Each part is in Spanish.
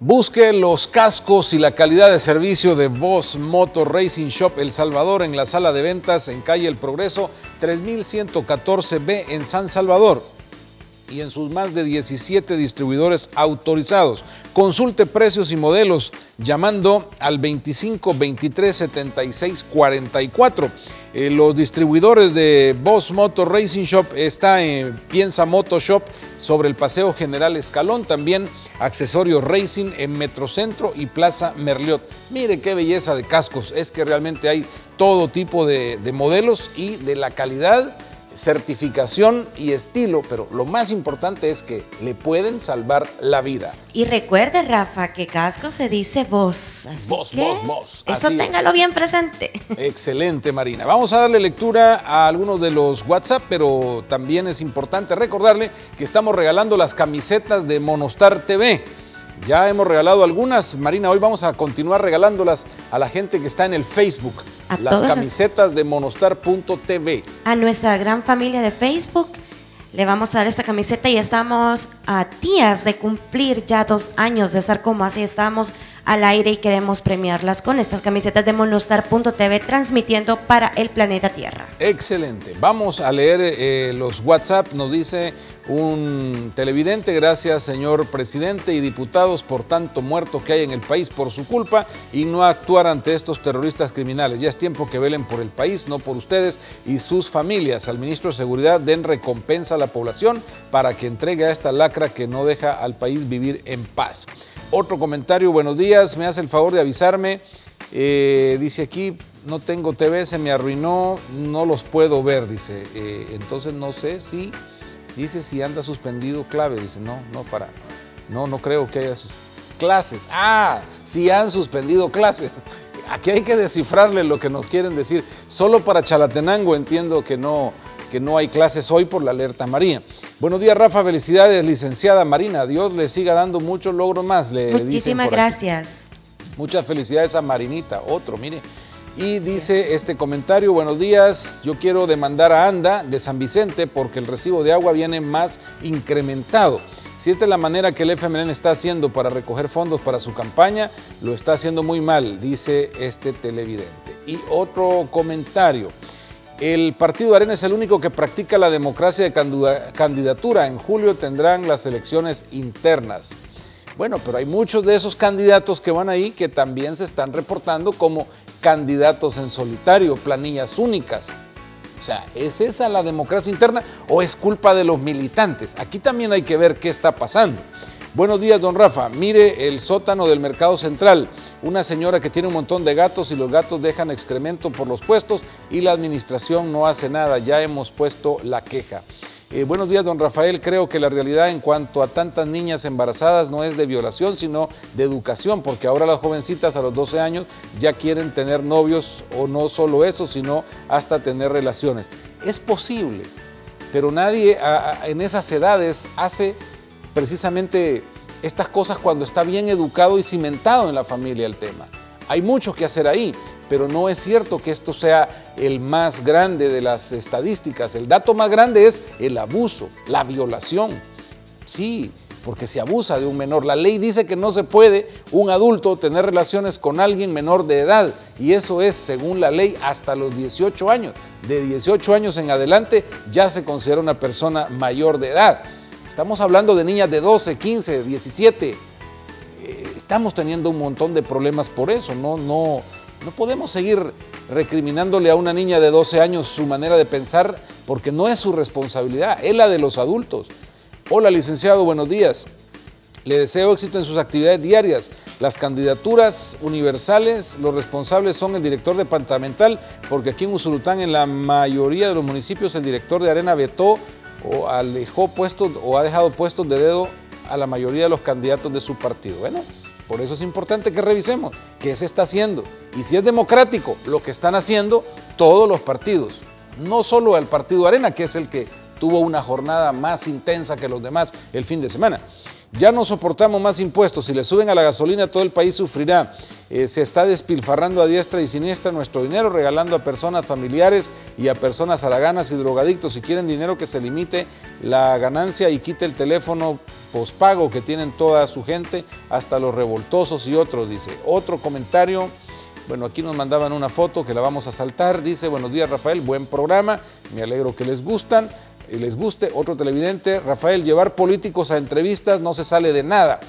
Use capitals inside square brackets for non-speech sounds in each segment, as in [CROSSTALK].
Busque los cascos y la calidad de servicio de Boss Moto Racing Shop El Salvador en la sala de ventas en calle El Progreso 3114B en San Salvador y en sus más de 17 distribuidores autorizados. Consulte precios y modelos llamando al 25 23 76 44. los distribuidores de Boss Moto Racing Shop está en Piensa Moto Shop sobre el Paseo General Escalón. También Accesorios Racing en Metrocentro y Plaza Merliot. Mire qué belleza de cascos, es que realmente hay todo tipo de, de modelos y de la calidad certificación y estilo, pero lo más importante es que le pueden salvar la vida. Y recuerde, Rafa, que casco se dice voz. vos, voz. vos, vos. Eso téngalo bien presente. Excelente, Marina. Vamos a darle lectura a algunos de los WhatsApp, pero también es importante recordarle que estamos regalando las camisetas de Monostar TV. Ya hemos regalado algunas, Marina, hoy vamos a continuar regalándolas a la gente que está en el Facebook. las camisetas de monostar.tv. A nuestra gran familia de Facebook le vamos a dar esta camiseta y estamos a días de cumplir ya dos años de estar como así. Estamos al aire y queremos premiarlas con estas camisetas de monostar.tv transmitiendo para el planeta Tierra. Excelente. Vamos a leer eh, los WhatsApp. Nos dice un televidente, gracias señor presidente y diputados por tanto muerto que hay en el país por su culpa y no actuar ante estos terroristas criminales. Ya es tiempo que velen por el país, no por ustedes y sus familias. Al ministro de Seguridad den recompensa a la población para que entregue a esta lacra que no deja al país vivir en paz. Otro comentario, buenos días, me hace el favor de avisarme. Eh, dice aquí, no tengo TV, se me arruinó, no los puedo ver, dice. Eh, entonces no sé si, dice si anda suspendido clave, dice, no, no, para, no, no creo que haya sus clases. Ah, si han suspendido clases. Aquí hay que descifrarle lo que nos quieren decir. Solo para Chalatenango entiendo que no, que no hay clases hoy por la alerta María. Buenos días, Rafa. Felicidades, licenciada Marina. Dios le siga dando muchos logros más. Le Muchísimas gracias. Muchas felicidades a Marinita, otro, mire. Y dice este comentario, buenos días, yo quiero demandar a ANDA de San Vicente porque el recibo de agua viene más incrementado. Si esta es la manera que el FMLN está haciendo para recoger fondos para su campaña, lo está haciendo muy mal, dice este televidente. Y otro comentario. El partido Arena es el único que practica la democracia de candidatura. En julio tendrán las elecciones internas. Bueno, pero hay muchos de esos candidatos que van ahí que también se están reportando como candidatos en solitario, planillas únicas. O sea, ¿es esa la democracia interna o es culpa de los militantes? Aquí también hay que ver qué está pasando. Buenos días, don Rafa. Mire el sótano del mercado central una señora que tiene un montón de gatos y los gatos dejan excremento por los puestos y la administración no hace nada, ya hemos puesto la queja. Eh, buenos días, don Rafael. Creo que la realidad en cuanto a tantas niñas embarazadas no es de violación, sino de educación, porque ahora las jovencitas a los 12 años ya quieren tener novios o no solo eso, sino hasta tener relaciones. Es posible, pero nadie en esas edades hace precisamente estas cosas cuando está bien educado y cimentado en la familia el tema. Hay mucho que hacer ahí, pero no es cierto que esto sea el más grande de las estadísticas. El dato más grande es el abuso, la violación. Sí, porque se abusa de un menor. La ley dice que no se puede un adulto tener relaciones con alguien menor de edad y eso es, según la ley, hasta los 18 años. De 18 años en adelante ya se considera una persona mayor de edad. Estamos hablando de niñas de 12, 15, 17. Estamos teniendo un montón de problemas por eso. No, no, no podemos seguir recriminándole a una niña de 12 años su manera de pensar porque no es su responsabilidad, es la de los adultos. Hola licenciado, buenos días. Le deseo éxito en sus actividades diarias. Las candidaturas universales, los responsables son el director departamental, porque aquí en Usulután, en la mayoría de los municipios, el director de Arena vetó o alejó puestos o ha dejado puestos de dedo a la mayoría de los candidatos de su partido. Bueno, por eso es importante que revisemos qué se está haciendo. Y si es democrático lo que están haciendo todos los partidos, no solo el partido Arena, que es el que tuvo una jornada más intensa que los demás el fin de semana. Ya no soportamos más impuestos. Si le suben a la gasolina, todo el país sufrirá. Eh, se está despilfarrando a diestra y siniestra nuestro dinero, regalando a personas familiares y a personas haraganas y drogadictos. Si quieren dinero, que se limite la ganancia y quite el teléfono pospago que tienen toda su gente, hasta los revoltosos y otros, dice. Otro comentario. Bueno, aquí nos mandaban una foto que la vamos a saltar. Dice, buenos días Rafael, buen programa, me alegro que les gustan les guste. Otro televidente, Rafael, llevar políticos a entrevistas no se sale de nada.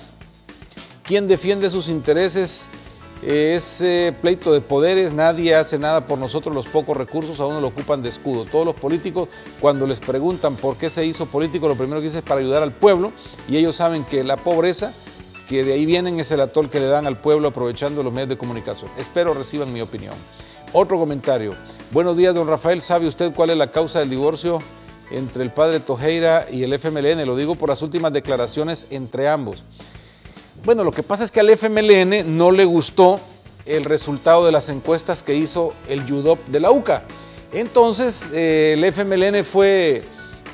quién defiende sus intereses eh, ese eh, pleito de poderes, nadie hace nada por nosotros, los pocos recursos a uno lo ocupan de escudo. Todos los políticos, cuando les preguntan por qué se hizo político, lo primero que dicen es para ayudar al pueblo y ellos saben que la pobreza que de ahí vienen es el atol que le dan al pueblo aprovechando los medios de comunicación. Espero reciban mi opinión. Otro comentario. Buenos días, don Rafael. ¿Sabe usted cuál es la causa del divorcio entre el padre Tojeira y el FMLN, lo digo por las últimas declaraciones entre ambos. Bueno, lo que pasa es que al FMLN no le gustó el resultado de las encuestas que hizo el Yudop de la UCA. Entonces, eh, el FMLN fue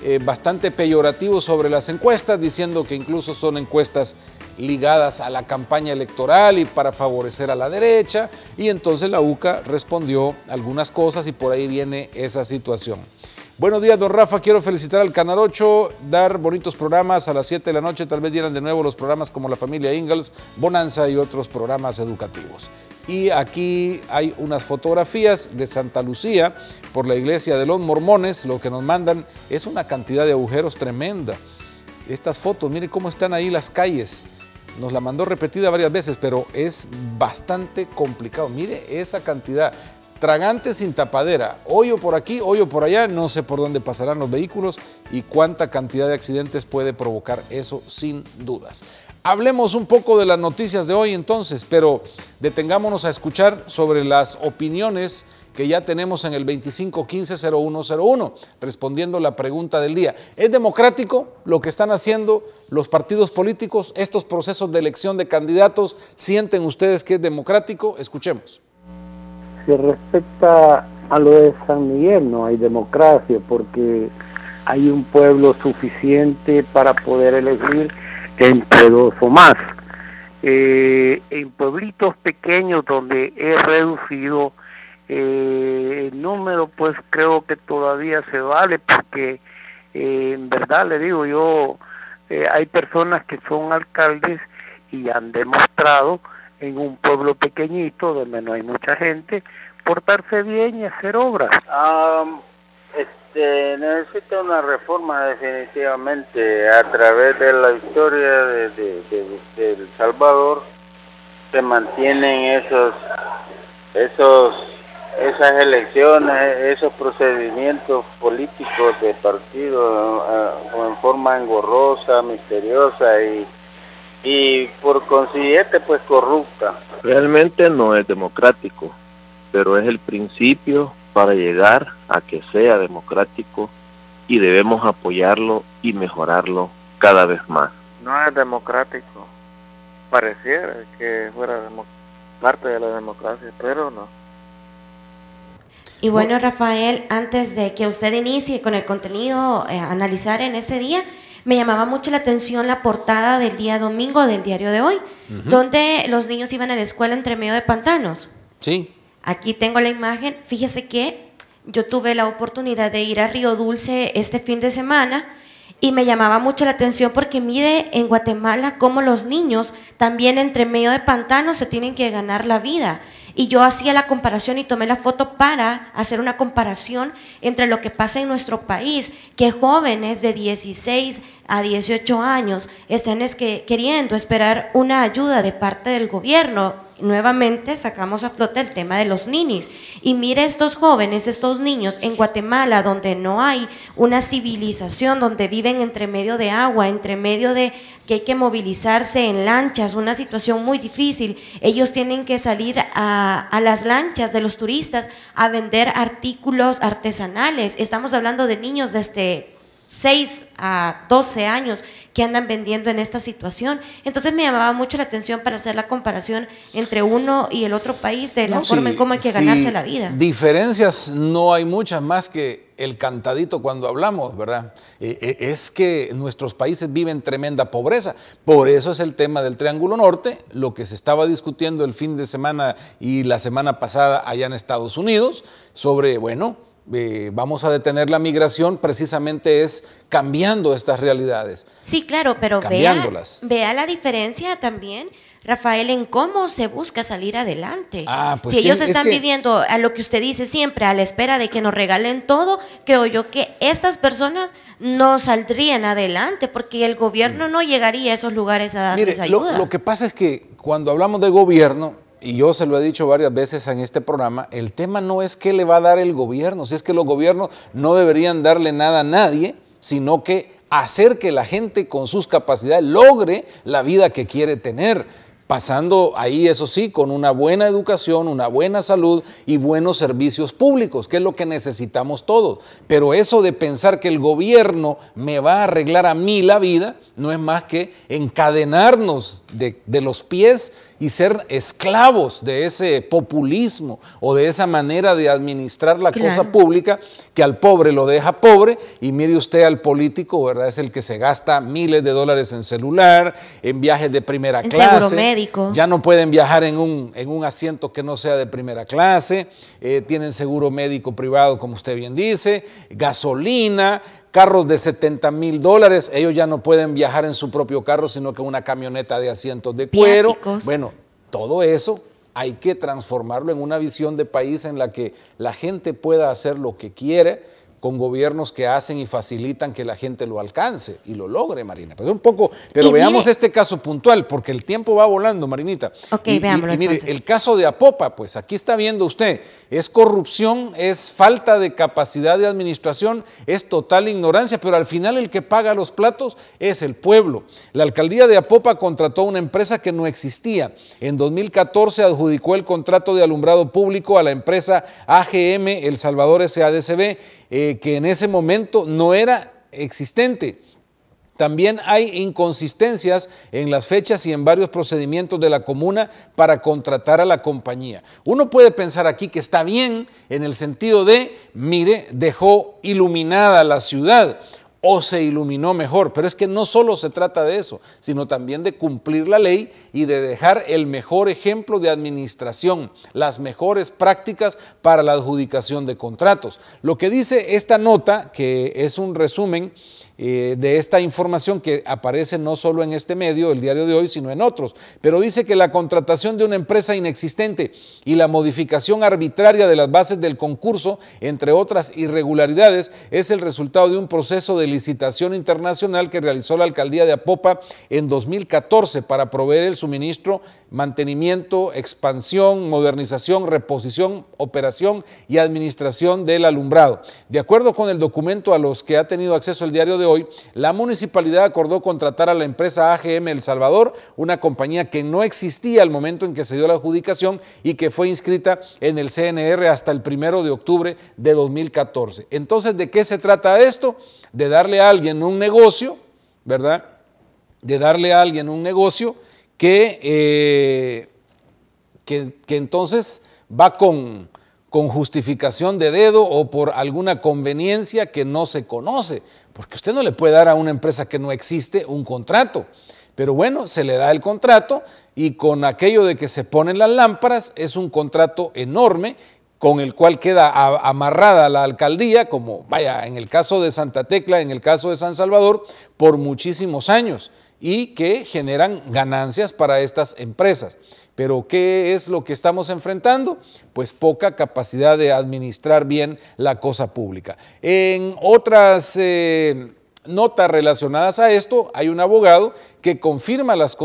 eh, bastante peyorativo sobre las encuestas, diciendo que incluso son encuestas ligadas a la campaña electoral y para favorecer a la derecha. Y entonces la UCA respondió algunas cosas y por ahí viene esa situación. Buenos días, don Rafa. Quiero felicitar al Canal 8, dar bonitos programas a las 7 de la noche. Tal vez dieran de nuevo los programas como La Familia Ingalls, Bonanza y otros programas educativos. Y aquí hay unas fotografías de Santa Lucía por la iglesia de los mormones. Lo que nos mandan es una cantidad de agujeros tremenda. Estas fotos, miren cómo están ahí las calles. Nos la mandó repetida varias veces, pero es bastante complicado. Mire esa cantidad. Tragante sin tapadera, hoyo por aquí, hoyo por allá, no sé por dónde pasarán los vehículos y cuánta cantidad de accidentes puede provocar eso sin dudas. Hablemos un poco de las noticias de hoy entonces, pero detengámonos a escuchar sobre las opiniones que ya tenemos en el 2515-0101, respondiendo la pregunta del día. ¿Es democrático lo que están haciendo los partidos políticos? ¿Estos procesos de elección de candidatos sienten ustedes que es democrático? Escuchemos. Si respecta a lo de San Miguel no hay democracia porque hay un pueblo suficiente para poder elegir entre dos o más. Eh, en pueblitos pequeños donde he reducido eh, el número, pues creo que todavía se vale porque eh, en verdad le digo yo, hay personas que son alcaldes y han demostrado en pueblo pequeñito donde no hay mucha gente, portarse bien y hacer obras. Este, necesita una reforma definitivamente a través de la historia de, El Salvador se mantienen esos, esos, esas elecciones, esos procedimientos políticos de partido ah, ah, en forma engorrosa, misteriosa y y por consiguiente pues corrupta. Realmente no es democrático, pero es el principio para llegar a que sea democrático y debemos apoyarlo y mejorarlo cada vez más. No es democrático, pareciera que fuera parte de la democracia, pero no. Y bueno, Rafael, antes de que usted inicie con el contenido eh, analizar en ese día, me llamaba mucho la atención la portada del día domingo del diario de hoy, donde los niños iban a la escuela entre medio de pantanos. Sí. Aquí tengo la imagen. Fíjese que yo tuve la oportunidad de ir a Río Dulce este fin de semana y me llamaba mucho la atención porque mire en Guatemala cómo los niños también entre medio de pantanos se tienen que ganar la vida. Y yo hacía la comparación y tomé la foto para hacer una comparación entre lo que pasa en nuestro país, que jóvenes de 16 a 18 años están es que, queriendo esperar una ayuda de parte del gobierno nuevamente sacamos a flote el tema de los ninis. Y mire estos jóvenes, estos niños en Guatemala, donde no hay una civilización, donde viven entre medio de agua, entre medio de que hay que movilizarse en lanchas, una situación muy difícil. Ellos tienen que salir a, las lanchas de los turistas a vender artículos artesanales. Estamos hablando de niños de este... 6 a 12 años que andan vendiendo en esta situación. Entonces me llamaba mucho la atención para hacer la comparación entre uno y el otro país de la forma en cómo hay que ganarse la vida. Diferencias no hay muchas más que el cantadito cuando hablamos, ¿verdad? Eh, eh, es que nuestros países viven tremenda pobreza. Por eso es el tema del Triángulo Norte, lo que se estaba discutiendo el fin de semana y la semana pasada allá en Estados Unidos, sobre, bueno, eh, vamos a detener la migración precisamente es cambiando estas realidades. Sí, claro, pero Vea, la diferencia también. Rafael, en cómo se busca salir adelante. Ah, pues si ellos están viviendo a lo que usted dice siempre, a la espera de que nos regalen todo, creo yo que estas personas no saldrían adelante porque el gobierno mm. no llegaría a esos lugares a darles lo que pasa es que cuando hablamos de gobierno, y yo se lo he dicho varias veces en este programa, el tema no es qué le va a dar el gobierno, si es que los gobiernos no deberían darle nada a nadie, sino que hacer que la gente con sus capacidades logre la vida que quiere tener, pasando ahí, eso sí, con una buena educación, una buena salud y buenos servicios públicos, que es lo que necesitamos todos. Pero eso de pensar que el gobierno me va a arreglar a mí la vida, no es más que encadenarnos de, de los pies y ser esclavos de ese populismo o de esa manera de administrar la cosa pública que al pobre lo deja pobre y mire usted al político, ¿verdad? Es el que se gasta miles de dólares en celular, en viajes de primera clase. médico. Ya no pueden viajar en un, asiento que no sea de primera clase, eh, tienen seguro médico privado, como usted bien dice, gasolina, carros de 70 mil dólares. Ellos ya no pueden viajar en su propio carro, sino que una camioneta de asientos de cuero. Bueno, todo eso hay que transformarlo en una visión de país en la que la gente pueda hacer lo que quiere con gobiernos que hacen y facilitan que la gente lo alcance y lo logre, Marina. Pero un poco, pero veamos este caso puntual, porque el tiempo va volando, Marinita. Ok, veámoslo. Y, el caso de Apopa, pues aquí está viendo usted, es corrupción, es falta de capacidad de administración, es total ignorancia, pero al final el que paga los platos es el pueblo. La alcaldía de Apopa contrató una empresa que no existía. En 2014 adjudicó el contrato de alumbrado público a la empresa AGM El Salvador SADCB eh, que en ese momento no era existente. También hay inconsistencias en las fechas y en varios procedimientos de la comuna para contratar a la compañía. Uno puede pensar aquí que está bien en el sentido de, mire, dejó iluminada la ciudad o se iluminó mejor. Pero es que no solo se trata de eso, sino también de cumplir la ley y de dejar el mejor ejemplo de administración, las mejores prácticas para la adjudicación de contratos. Lo que dice esta nota, que es un resumen, eh, de esta información que aparece no solo en este medio, el diario de hoy, sino en otros. Pero dice que la contratación de una empresa inexistente y la modificación arbitraria de las bases del concurso, entre otras irregularidades, es el resultado de un proceso de licitación internacional que realizó la alcaldía de Apopa en 2014 para proveer el suministro mantenimiento, expansión, modernización, reposición, operación y administración del alumbrado. De acuerdo con el documento a los que ha tenido acceso el diario de hoy, la municipalidad acordó contratar a la empresa AGM El Salvador, una compañía que no existía al momento en que se dio la adjudicación y que fue inscrita en el CNR hasta el primero de octubre de 2014. Entonces, ¿de qué se trata esto? De darle a alguien un negocio, ¿verdad? De darle a alguien un negocio eh, que, entonces va con justificación de dedo o por alguna conveniencia que no se conoce, porque usted no le puede dar a una empresa que no existe un contrato. Pero bueno, se le da el contrato y con aquello de que se ponen las lámparas es un contrato enorme con el cual queda amarrada la alcaldía, como vaya, en el caso de Santa Tecla, en el caso de San Salvador, por muchísimos años y que generan ganancias para estas empresas. Pero ¿qué es lo que estamos enfrentando? Pues poca capacidad de administrar bien la cosa pública. En otras... Eh, notas relacionadas a esto, hay un abogado que confirma las,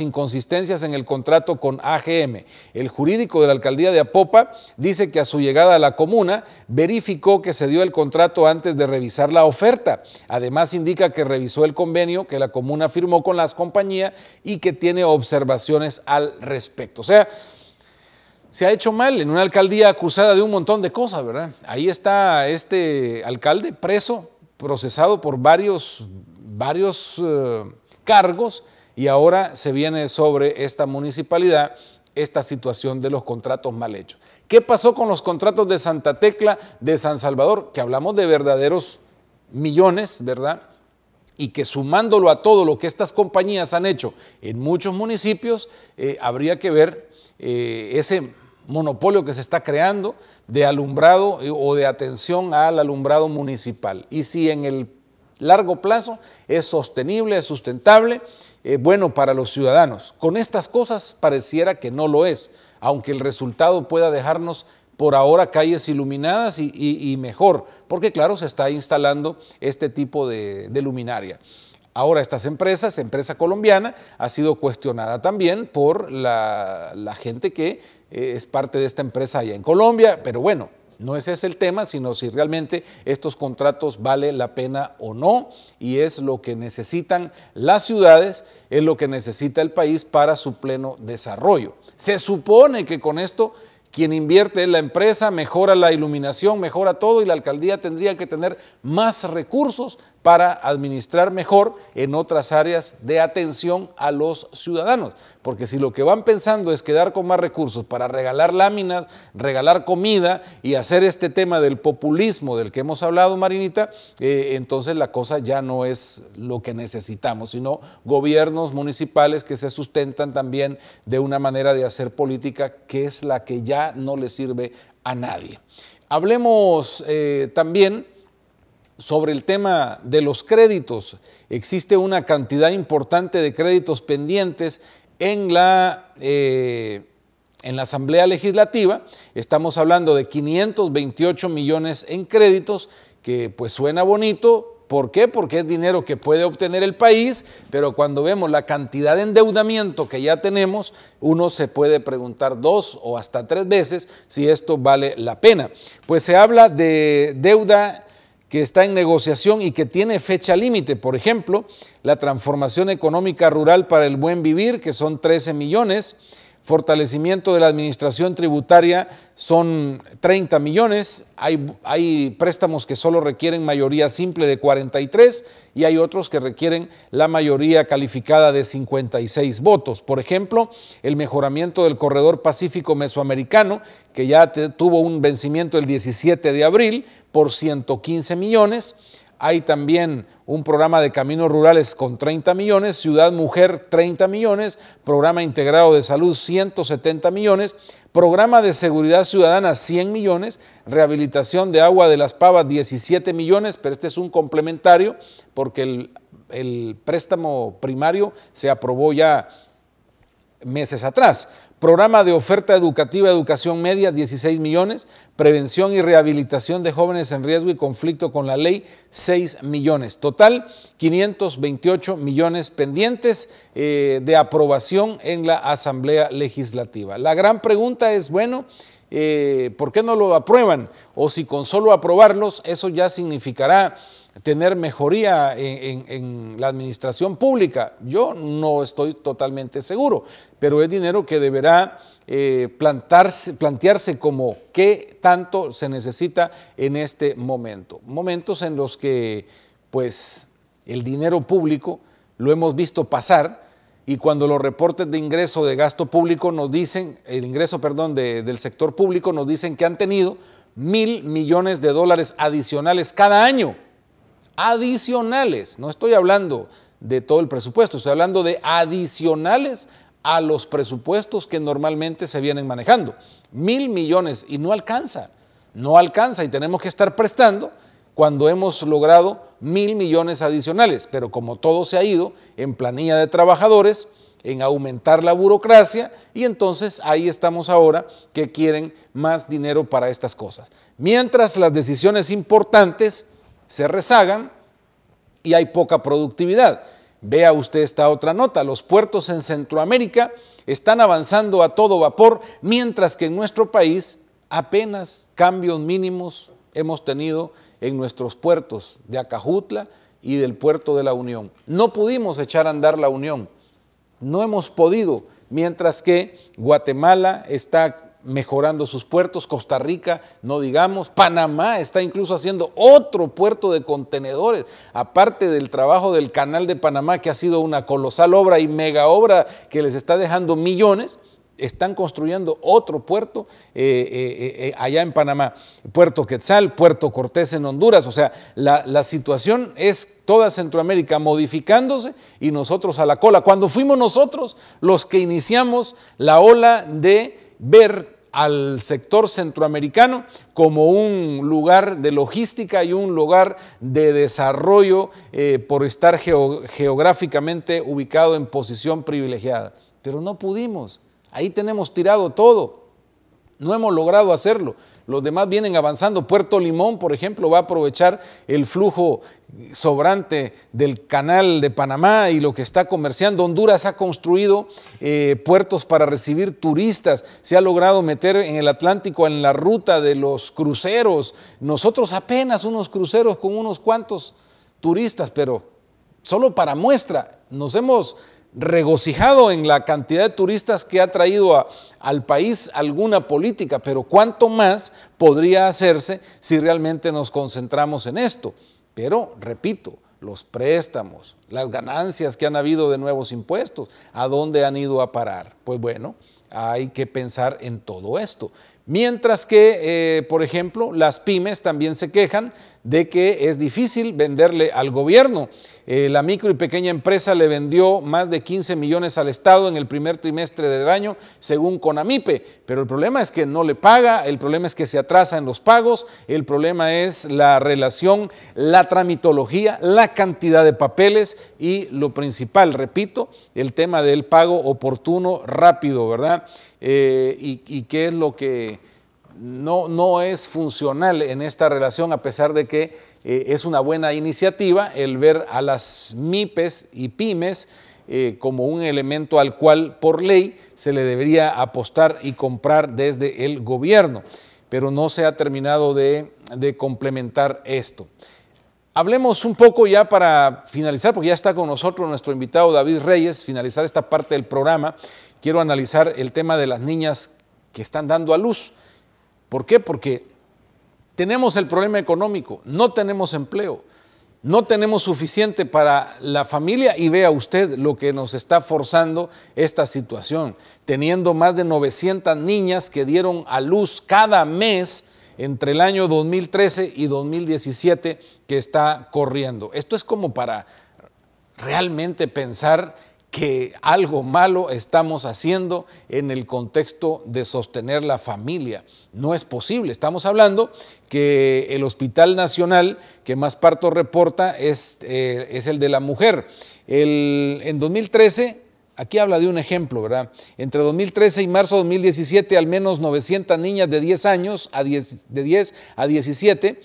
inconsistencias en el contrato con AGM. El jurídico de la alcaldía de Apopa dice que a su llegada a la comuna verificó que se dio el contrato antes de revisar la oferta. Además indica que revisó el convenio que la comuna firmó con las compañías y que tiene observaciones al respecto. O sea, se ha hecho mal en una alcaldía acusada de un montón de cosas, ¿verdad? Ahí está este alcalde preso procesado por varios, varios eh, cargos y ahora se viene sobre esta municipalidad esta situación de los contratos mal hechos. ¿Qué pasó con los contratos de Santa Tecla, de San Salvador? Que hablamos de verdaderos millones, ¿verdad? Y que sumándolo a todo lo que estas compañías han hecho en muchos municipios, eh, habría que ver eh, ese monopolio que se está creando de alumbrado o de atención al alumbrado municipal. Y si en el largo plazo es sostenible, es sustentable, eh, bueno para los ciudadanos. Con estas cosas pareciera que no lo es, aunque el resultado pueda dejarnos por ahora calles iluminadas y, mejor, porque claro, se está instalando este tipo de, luminaria. Ahora estas empresas, empresa colombiana, ha sido cuestionada también por la gente que eh, es parte de esta empresa allá en Colombia, pero bueno, no ese es el tema, sino si realmente estos contratos vale la pena o no, y es lo que necesitan las ciudades, es lo que necesita el país para su pleno desarrollo. Se supone que con esto quien invierte en la empresa, mejora la iluminación, mejora todo y la alcaldía tendría que tener más recursos para administrar mejor en otras áreas de atención a los ciudadanos. Porque si lo que van pensando es quedar con más recursos para regalar láminas, regalar comida y hacer este tema del populismo del que hemos hablado, Marinita, eh, entonces la cosa ya no es lo que necesitamos, sino gobiernos municipales que se sustentan también de una manera de hacer política que es la que ya no le sirve a nadie. Hablemos eh, también sobre el tema de los créditos. Existe una cantidad importante de créditos pendientes en la, eh, en la Asamblea Legislativa. Estamos hablando de 528 millones en créditos, que pues suena bonito. ¿Por qué? Porque es dinero que puede obtener el país, pero cuando vemos la cantidad de endeudamiento que ya tenemos, uno se puede preguntar dos o hasta tres veces si esto vale la pena. Pues se habla de deuda que está en negociación y que tiene fecha límite. Por ejemplo, la transformación económica rural para el buen vivir, que son 13 millones, fortalecimiento de la administración tributaria son 30 millones, hay, hay, préstamos que solo requieren mayoría simple de 43 y hay otros que requieren la mayoría calificada de 56 votos. Por ejemplo, el mejoramiento del corredor Pacífico Mesoamericano, que ya tuvo un vencimiento el 17 de abril por 115 millones hay también un programa de caminos rurales con 30 millones, Ciudad Mujer 30 millones, programa integrado de salud 170 millones, programa de seguridad ciudadana 100 millones, rehabilitación de agua de las pavas 17 millones, pero este es un complementario porque el, el préstamo primario se aprobó ya meses atrás. Programa de oferta educativa, educación media, 16 millones. Prevención y rehabilitación de jóvenes en riesgo y conflicto con la ley, 6 millones. Total, 528 millones pendientes eh, de aprobación en la Asamblea Legislativa. La gran pregunta es, bueno, eh, ¿por qué no lo aprueban? O si con solo aprobarlos, eso ya significará tener mejoría en, la administración pública. Yo no estoy totalmente seguro, pero es dinero que deberá eh, plantearse como qué tanto se necesita en este momento. Momentos en los que pues el dinero público lo hemos visto pasar y cuando los reportes de ingreso de gasto público nos dicen, el ingreso, perdón, del sector público nos dicen que han tenido mil millones de dólares adicionales cada año. Adicionales, no estoy hablando de todo el presupuesto, estoy hablando de adicionales a los presupuestos que normalmente se vienen manejando. Mil millones y no alcanza, no alcanza y tenemos que estar prestando cuando hemos logrado mil millones adicionales, pero como todo se ha ido en planilla de trabajadores, en aumentar la burocracia y entonces ahí estamos ahora que quieren más dinero para estas cosas. Mientras las decisiones importantes se rezagan y hay poca productividad. Vea usted esta otra nota, los puertos en Centroamérica están avanzando a todo vapor, mientras que en nuestro país apenas cambios mínimos hemos tenido en nuestros puertos de Acajutla y del puerto de la Unión. No pudimos echar a andar la Unión, no hemos podido, mientras que Guatemala está mejorando sus puertos, Costa Rica, no digamos, Panamá está incluso haciendo otro puerto de contenedores, aparte del trabajo del canal de Panamá, que ha sido una colosal obra y mega obra que les está dejando millones, están construyendo otro puerto eh, eh, eh, allá en Panamá, Puerto Quetzal, Puerto Cortés en Honduras, o sea, la, situación es toda Centroamérica modificándose y nosotros a la cola, cuando fuimos nosotros los que iniciamos la ola de ver al sector centroamericano como un lugar de logística y un lugar de desarrollo por estar geográficamente ubicado en posición privilegiada. Pero no pudimos. Ahí tenemos tirado todo. No hemos logrado hacerlo. Los demás vienen avanzando. Puerto Limón, por ejemplo, va a aprovechar el flujo sobrante del canal de Panamá y lo que está comerciando. Honduras ha construido eh, puertos para recibir turistas. Se ha logrado meter en el Atlántico en la ruta de los cruceros. Nosotros apenas unos cruceros con unos cuantos turistas, pero solo para muestra. Nos hemos regocijado en la cantidad de turistas que ha traído al país alguna política, pero cuánto más podría hacerse si realmente nos concentramos en esto. Pero, repito, los préstamos, las ganancias que han habido de nuevos impuestos, ¿a dónde han ido a parar? Pues bueno, hay que pensar en todo esto. Mientras que, eh, por ejemplo, las pymes también se quejan de que es difícil venderle al gobierno. Eh, la micro y pequeña empresa le vendió más de 15 millones al Estado en el primer trimestre del año, según Conamipe, pero el problema es que no le paga, el problema es que se atrasa en los pagos, el problema es la relación, la tramitología, la cantidad de papeles y lo principal, repito, el tema del pago oportuno, rápido, ¿verdad? Eh, y qué es lo que no, es funcional en esta relación, a pesar de que eh, es una buena iniciativa el ver a las MIPES y pymes eh, como un elemento al cual por ley se le debería apostar y comprar desde el gobierno, pero no se ha terminado de complementar esto. Hablemos un poco ya para finalizar, porque ya está con nosotros nuestro invitado David Reyes, finalizar esta parte del programa. Quiero analizar el tema de las niñas que están dando a luz. ¿Por qué? Porque tenemos el problema económico, no tenemos empleo, no tenemos suficiente para la familia y vea usted lo que nos está forzando esta situación, teniendo más de 900 niñas que dieron a luz cada mes entre el año 2013 y 2017 que está corriendo. Esto es como para realmente pensar que algo malo estamos haciendo en el contexto de sostener la familia. No es posible. Estamos hablando que el Hospital Nacional que más partos reporta es, eh, es el de la mujer. en 2013 aquí habla de un ejemplo, ¿verdad? Entre 2013 y marzo de 2017, al menos 900 niñas de 10 años, a de 10 a 17,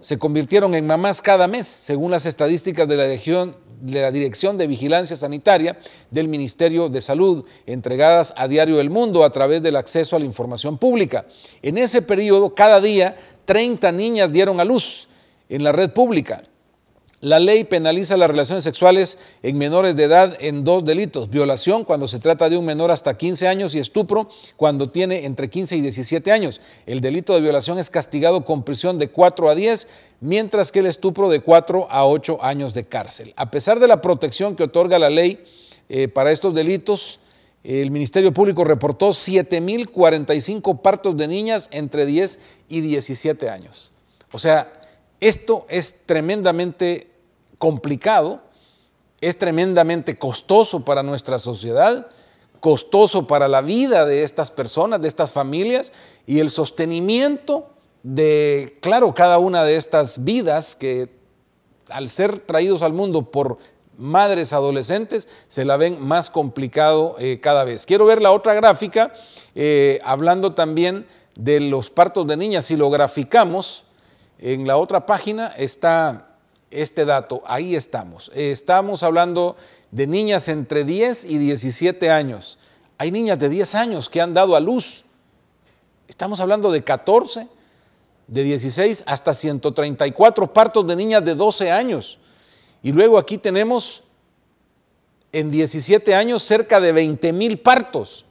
se convirtieron en mamás cada mes, según las estadísticas de la región de la Dirección de Vigilancia Sanitaria del Ministerio de Salud, entregadas a Diario del Mundo a través del acceso a la información pública. En ese periodo, cada día, 30 niñas dieron a luz en la red pública la ley penaliza las relaciones sexuales en menores de edad en dos delitos, violación cuando se trata de un menor hasta 15 años y estupro cuando tiene entre 15 y 17 años. El delito de violación es castigado con prisión de 4 a 10, mientras que el estupro de 4 a 8 años de cárcel. A pesar de la protección que otorga la ley eh, para estos delitos, el Ministerio Público reportó 7.045 partos de niñas entre 10 y 17 años. O sea, esto es tremendamente complicado, es tremendamente costoso para nuestra sociedad, costoso para la vida de estas personas, de estas familias y el sostenimiento de, claro, cada una de estas vidas que al ser traídos al mundo por madres adolescentes se la ven más complicado eh, cada vez. Quiero ver la otra gráfica, eh, hablando también de los partos de niñas. Si lo graficamos, en la otra página está este dato, ahí estamos. Estamos hablando de niñas entre 10 y 17 años. Hay niñas de 10 años que han dado a luz. Estamos hablando de 14, de 16 hasta 134 partos de niñas de 12 años. Y luego aquí tenemos en 17 años cerca de 20 mil partos.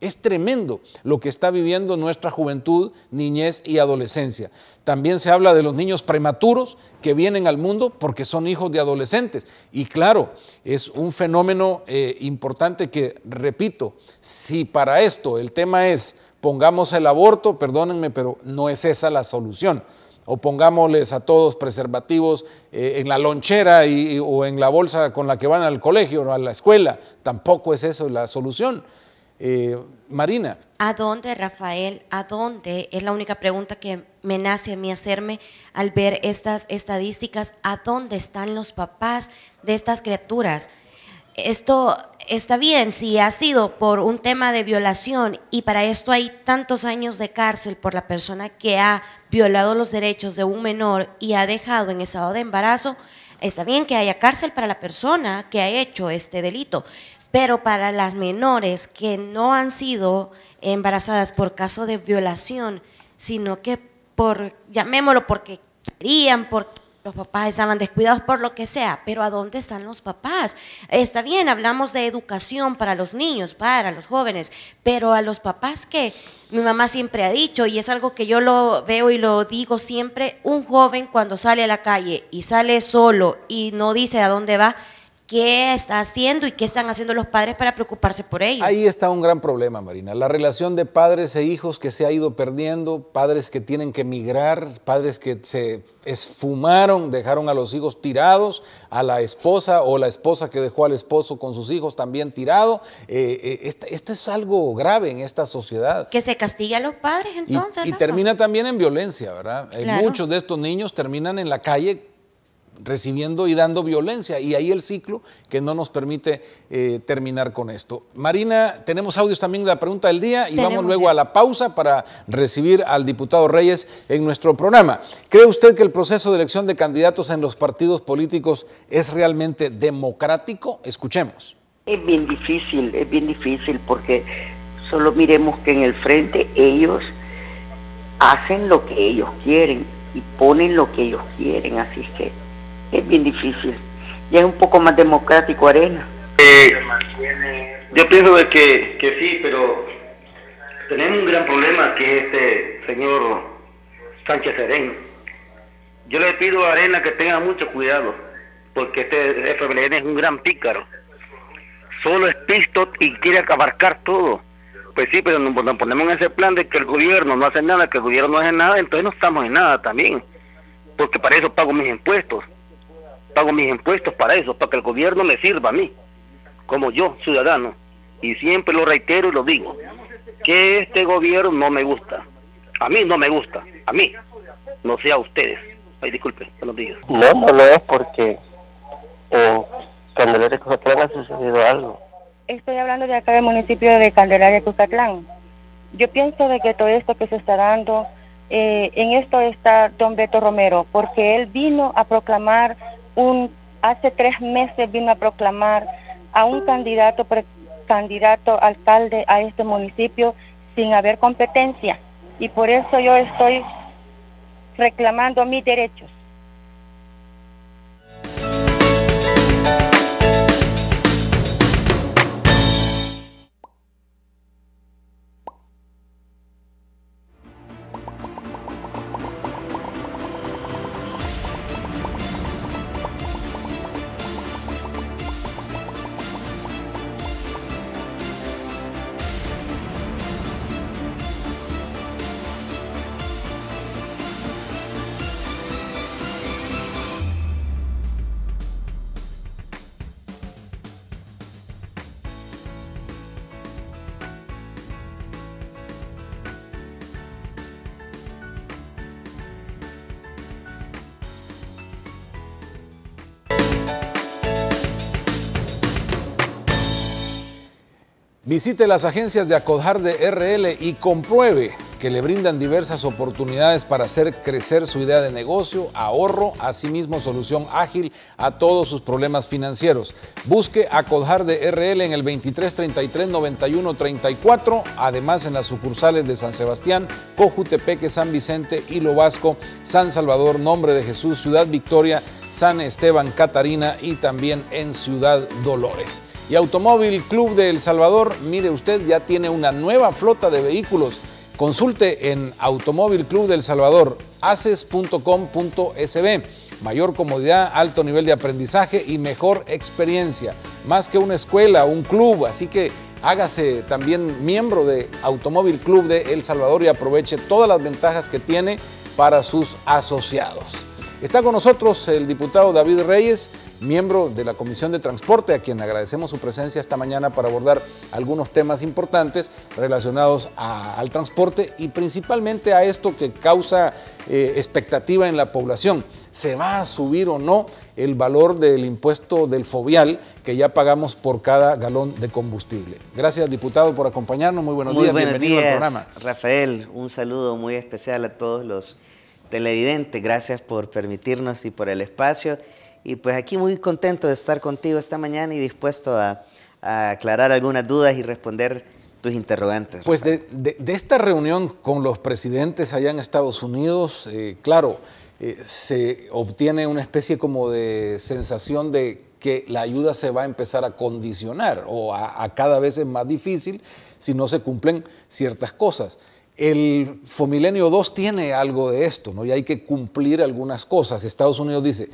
Es tremendo lo que está viviendo nuestra juventud, niñez y adolescencia. También se habla de los niños prematuros que vienen al mundo porque son hijos de adolescentes. Y claro, es un fenómeno eh, importante que, repito, si para esto el tema es pongamos el aborto, perdónenme, pero no es esa la solución. O pongámosles a todos preservativos eh, en la lonchera o en la bolsa con la que van al colegio o a la escuela. Tampoco es eso la solución eh, Marina. ¿A dónde, Rafael? ¿A dónde? Es la única pregunta que me nace a mí hacerme al ver estas estadísticas. ¿A dónde están los papás de estas criaturas? Esto está bien si ha sido por un tema de violación y para esto hay tantos años de cárcel por la persona que ha violado los derechos de un menor y ha dejado en estado de embarazo, está bien que haya cárcel para la persona que ha hecho este delito, pero para las menores que no han sido embarazadas por caso de violación, sino que por, llamémoslo porque querían, porque los papás estaban descuidados por lo que sea, pero ¿a dónde están los papás? Está bien, hablamos de educación para los niños, para los jóvenes, pero a los papás que mi mamá siempre ha dicho, y es algo que yo lo veo y lo digo siempre, un joven cuando sale a la calle y sale solo y no dice a dónde va, qué está haciendo y qué están haciendo los padres para preocuparse por ellos. Ahí está un gran problema, Marina. La relación de padres e hijos que se ha ido perdiendo, padres que tienen que emigrar, padres que se esfumaron, dejaron a los hijos tirados, a la esposa o la esposa que dejó al esposo con sus hijos también tirado. Eh, eh, esto es algo grave en esta sociedad. Que se castiga a los padres entonces. Y, y termina también en violencia, ¿verdad? Eh, muchos de estos niños terminan en la calle recibiendo y dando violencia. Y ahí el ciclo que no nos permite eh, terminar con esto. Marina, tenemos audios también de la pregunta del día y vamos luego a la pausa para recibir al diputado Reyes en nuestro programa. ¿Cree usted que el proceso de elección de candidatos en los partidos políticos es realmente democrático? Escuchemos. Es bien difícil, es bien difícil porque solo miremos que en el frente ellos hacen lo que ellos quieren y ponen lo que ellos quieren, así es que es bien difícil. ...y es un poco más democrático Arena. Eh, yo pienso de que, sí, pero tenemos un gran problema que este señor Sánchez Sereno. Yo le pido a Arena que tenga mucho cuidado, porque este FBN es un gran pícaro. Solo es pisto y quiere abarcar todo. Pues sí, pero nos ponemos en ese plan de que el gobierno no hace nada, que el gobierno no hace nada, entonces no estamos en nada también, porque para eso pago mis impuestos pago mis impuestos para eso, para que el gobierno me sirva a mí, como yo, ciudadano. Y siempre lo reitero y lo digo, que este gobierno no me gusta. A mí no me gusta, a mí, no sea ustedes. Ay, disculpe, buenos No, no lo es porque en eh, Candelaria Cuscatlán, ha sucedido algo. Estoy hablando de acá del municipio de Candelaria Cucatlán. Yo pienso de que todo esto que se está dando, eh, en esto está don Beto Romero, porque él vino a proclamar hace tres meses vino a proclamar a un candidato, candidato alcalde a este municipio sin haber competencia. Y por eso yo estoy reclamando mis derechos. Visite las agencias de Acodjar de RL y compruebe que le brindan diversas oportunidades para hacer crecer su idea de negocio, ahorro, asimismo solución ágil a todos sus problemas financieros. Busque Acodjar de RL en el 2333 9134 además en las sucursales de San Sebastián, Cojutepeque, San Vicente, Hilo Vasco, San Salvador, Nombre de Jesús, Ciudad Victoria, San Esteban, Catarina y también en Ciudad Dolores. Y Automóvil Club de El Salvador, mire usted, ya tiene una nueva flota de vehículos. Consulte en Automóvil Club del Salvador, Mayor comodidad, alto nivel de aprendizaje y mejor experiencia. Más que una escuela, un club, así que hágase también miembro de Automóvil Club de El Salvador y aproveche todas las ventajas que tiene para sus asociados. Está con nosotros el diputado David Reyes, miembro de la Comisión de Transporte, a quien agradecemos su presencia esta mañana para abordar algunos temas importantes relacionados al transporte y principalmente a esto que causa eh, expectativa en la población. ¿Se va a subir o no el valor del impuesto del fovial que ya pagamos por cada galón de combustible. Gracias, diputado, por acompañarnos. Muy buenos días. Buenos Bienvenido al programa. Rafael, un saludo muy especial a todos los televidente, gracias por permitirnos y por el espacio. Y pues aquí muy contento de estar contigo esta mañana y dispuesto a, aclarar algunas dudas y responder tus interrogantes. Pues de, de, esta reunión con los presidentes allá en Estados Unidos, eh, claro, eh, se obtiene una especie como de sensación de que la ayuda se va a empezar a condicionar o a cada vez es más difícil si no se cumplen ciertas cosas. El Fomilenio 2 tiene algo de esto, ¿no? Y hay que cumplir algunas cosas. Estados Unidos dice,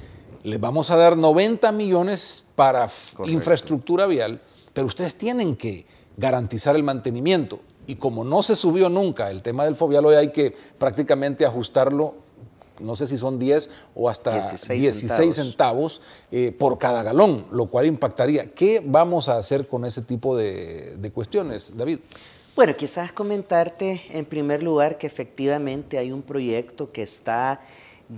le vamos a dar 90 millones para infraestructura vial, pero ustedes tienen que garantizar el mantenimiento. Y como no se subió nunca el tema del fovial, hoy hay que prácticamente ajustarlo, no sé si son 10 o hasta 16, centavos, eh, por cada galón, lo cual impactaría. ¿Qué vamos a hacer con ese tipo de, de cuestiones, David? Bueno, quizás comentarte en primer lugar que efectivamente hay un proyecto que está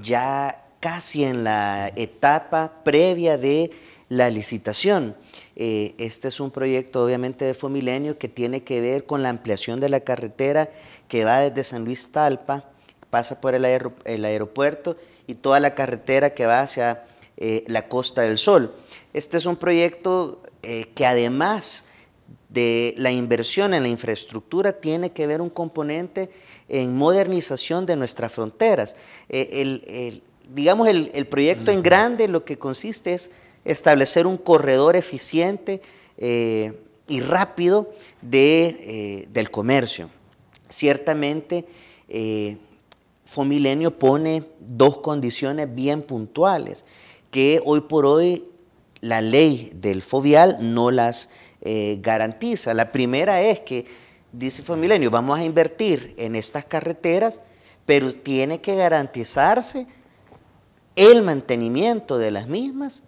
ya casi en la etapa previa de la licitación. Eh, este es un proyecto obviamente de Fomilenio que tiene que ver con la ampliación de la carretera que va desde San Luis Talpa, pasa por el, aeropuerto y toda la carretera que va hacia eh, la Costa del Sol. Este es un proyecto eh, que además de la inversión en la infraestructura tiene que ver un componente en modernización de nuestras fronteras. Eh, el, digamos, el, proyecto en grande lo que consiste es establecer un corredor eficiente eh, y rápido eh, del comercio. Ciertamente, Fomilenio pone dos condiciones bien puntuales que hoy por hoy la ley del fovial no las eh, garantiza. La primera es que, dice Familenio, vamos a invertir en estas carreteras, pero tiene que garantizarse el mantenimiento de las mismas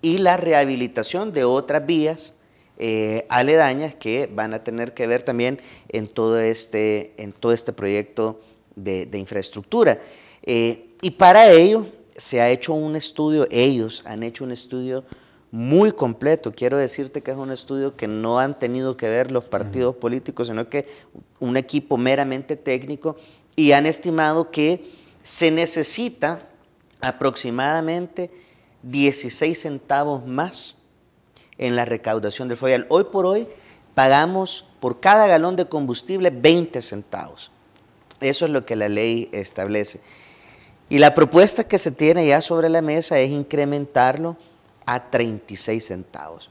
y la rehabilitación de otras vías eh, aledañas que van a tener que ver también en todo este, en todo este proyecto de, infraestructura. Eh, y para ello se ha hecho un estudio, ellos han hecho un estudio muy completo. Quiero decirte que es un estudio que no han tenido que ver los partidos políticos, sino que un equipo meramente técnico y han estimado que se necesita aproximadamente 16 centavos más en la recaudación del FOIAL. Hoy por hoy pagamos por cada galón de combustible 20 centavos. Eso es lo que la ley establece. Y la propuesta que se tiene ya sobre la mesa es incrementarlo a 36 centavos.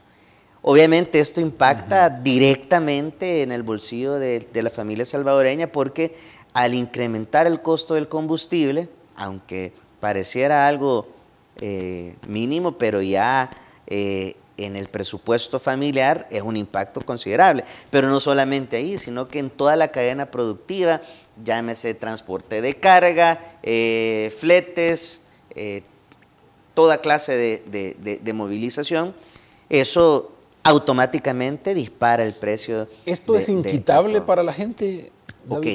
Obviamente esto impacta directamente en el bolsillo de, la familia salvadoreña porque al incrementar el costo del combustible, aunque pareciera algo eh, mínimo, pero ya eh, en el presupuesto familiar es un impacto considerable. Pero no solamente ahí, sino que en toda la cadena productiva, llámese transporte de carga, eh, fletes, toda clase de, movilización, eso automáticamente dispara el precio. ¿Esto es inquitable para la gente? Ok.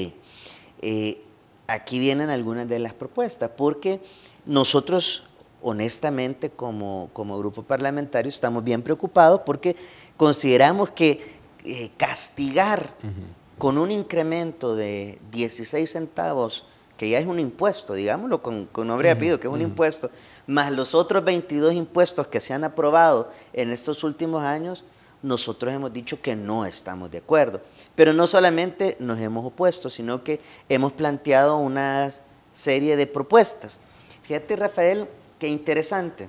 Eh, aquí vienen algunas de las propuestas, porque nosotros honestamente como, como grupo parlamentario estamos bien preocupados porque consideramos que eh, castigar con un incremento de 16 centavos que ya es un impuesto, digámoslo con, nombre y mm, que es un mm. impuesto, más los otros 22 impuestos que se han aprobado en estos últimos años, nosotros hemos dicho que no estamos de acuerdo. Pero no solamente nos hemos opuesto, sino que hemos planteado una serie de propuestas. Fíjate, Rafael, qué interesante.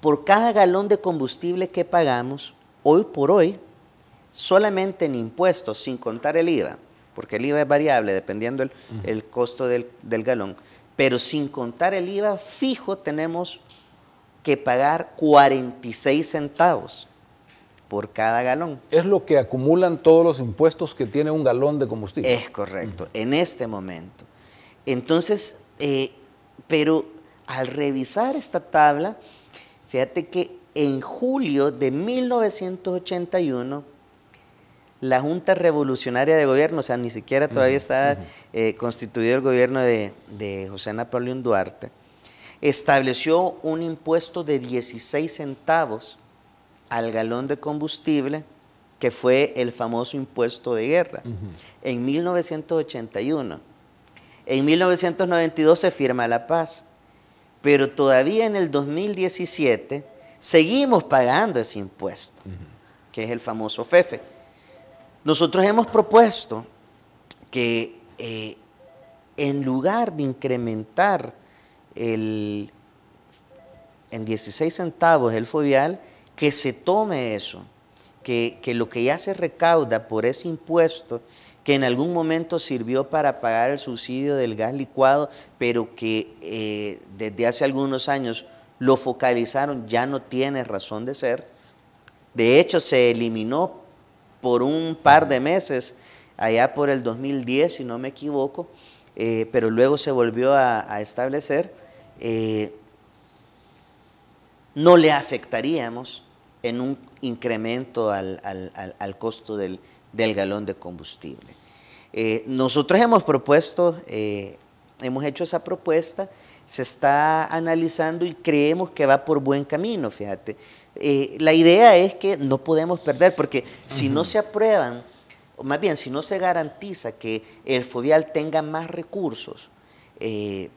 Por cada galón de combustible que pagamos, hoy por hoy, solamente en impuestos, sin contar el IVA, porque el IVA es variable dependiendo el, costo del, galón, pero sin contar el IVA fijo tenemos que pagar 46 centavos por cada galón. Es lo que acumulan todos los impuestos que tiene un galón de combustible. Es correcto, en este momento. Entonces, eh, pero al revisar esta tabla, fíjate que en julio de 1981, la Junta Revolucionaria de Gobierno, o sea, ni siquiera todavía está eh, constituido el gobierno de, José Napoleón Duarte, estableció un impuesto de 16 centavos al galón de combustible, que fue el famoso impuesto de guerra, en 1981. En 1992 se firma la paz, pero todavía en el 2017 seguimos pagando ese impuesto, que es el famoso FEFE. Nosotros hemos propuesto que eh, en lugar de incrementar el, en 16 centavos el fovial, que se tome eso, que, lo que ya se recauda por ese impuesto, que en algún momento sirvió para pagar el subsidio del gas licuado, pero que eh, desde hace algunos años lo focalizaron, ya no tiene razón de ser. De hecho, se eliminó por un par de meses, allá por el 2010, si no me equivoco, eh, pero luego se volvió a, establecer, eh, no le afectaríamos en un incremento al, costo del, galón de combustible. Eh, nosotros hemos propuesto, hemos hecho esa propuesta, se está analizando y creemos que va por buen camino, fíjate. Eh, la idea es que no podemos perder, porque si no se aprueban, o más bien, si no se garantiza que el FOVIAL tenga más recursos, eh,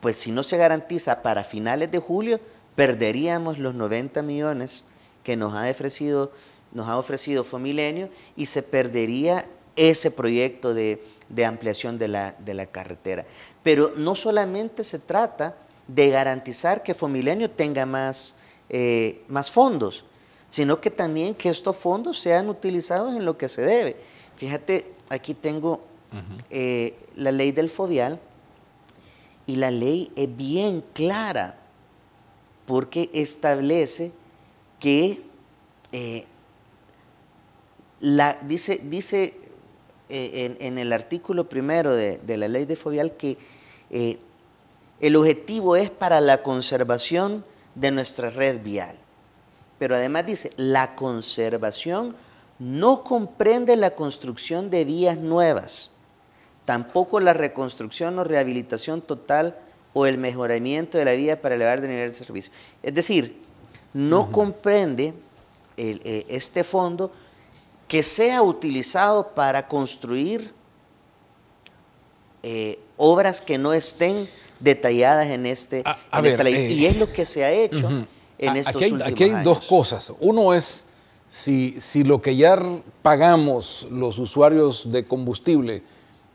pues si no se garantiza para finales de julio, perderíamos los 90 millones que nos ha ofrecido, nos ha ofrecido Fomilenio y se perdería ese proyecto de, ampliación de la, de la carretera. Pero no solamente se trata de garantizar que Fomilenio tenga más eh, más fondos, sino que también que estos fondos sean utilizados en lo que se debe. Fíjate, aquí tengo eh, la ley del fovial y la ley es bien clara porque establece que eh, la, dice, dice en, el artículo primero de, la ley de fovial que el objetivo es para la conservación de nuestra red vial. Pero además dice, la conservación no comprende la construcción de vías nuevas, tampoco la reconstrucción o rehabilitación total o el mejoramiento de la vía para elevar el nivel de servicio. Es decir, no comprende eh, este fondo que sea utilizado para construir eh, obras que no estén detalladas en, este, esta ley. Eh, y es lo que se ha hecho en estos aquí hay, Aquí hay dos cosas. Uno es si, si lo que ya pagamos los usuarios de combustible,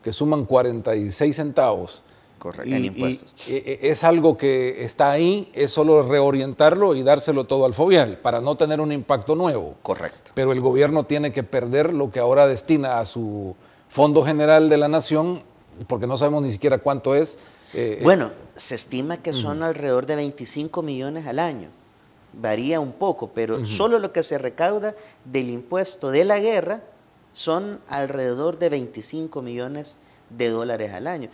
que suman 46 centavos, eh, eh, es algo que está ahí, es solo reorientarlo y dárselo todo al fobial para no tener un impacto nuevo. Correcto. Pero el gobierno tiene que perder lo que ahora destina a su Fondo General de la Nación, porque no sabemos ni siquiera cuánto es, eh, eh, bueno, se estima que son alrededor de 25 millones al año. Varía un poco, pero solo lo que se recauda del impuesto de la guerra son alrededor de 25 millones de dólares al año.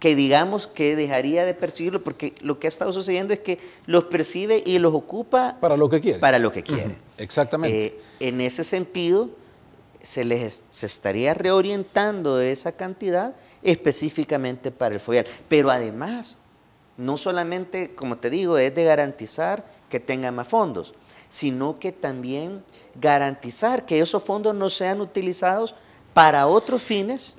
Que digamos que dejaría de percibirlo, porque lo que ha estado sucediendo es que los percibe y los ocupa. Para lo que quiere. Para lo que quiere. Exactamente. Eh, en ese sentido, se les se estaría reorientando esa cantidad específicamente para el FOBIAL, Pero además, no solamente, como te digo, es de garantizar que tenga más fondos, sino que también garantizar que esos fondos no sean utilizados para otros fines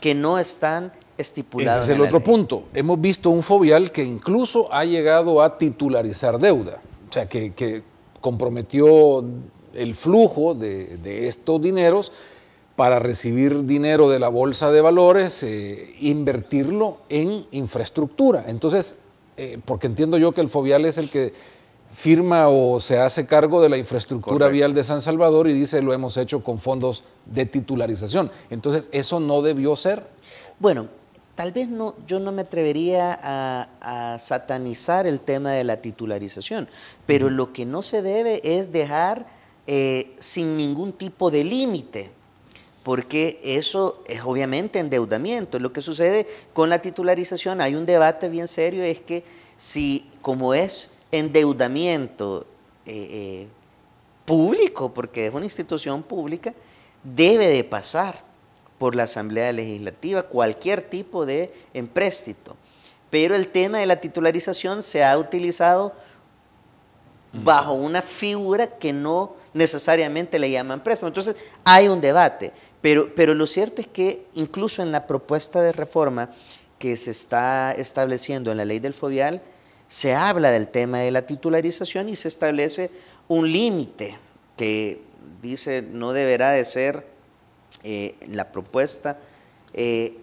que no están estipulados. Ese es el otro punto. Hemos visto un fobial que incluso ha llegado a titularizar deuda, o sea, que, comprometió el flujo de estos dineros para recibir dinero de la bolsa de valores, eh, invertirlo en infraestructura. Entonces, eh, porque entiendo yo que el Fovial es el que firma o se hace cargo de la infraestructura vial de San Salvador y dice lo hemos hecho con fondos de titularización. Entonces, eso no debió ser. Bueno, tal vez no, yo no me atrevería a, satanizar el tema de la titularización, pero lo que no se debe es dejar eh, sin ningún tipo de límite porque eso es obviamente endeudamiento. Lo que sucede con la titularización, hay un debate bien serio, es que si como es endeudamiento eh, eh, público, porque es una institución pública, debe de pasar por la Asamblea Legislativa cualquier tipo de empréstito. Pero el tema de la titularización se ha utilizado bajo una figura que no necesariamente le llaman préstamo. Entonces, hay un debate. Pero, lo cierto es que incluso en la propuesta de reforma que se está estableciendo en la ley del fovial, se habla del tema de la titularización y se establece un límite que dice no deberá de ser eh, la propuesta, eh,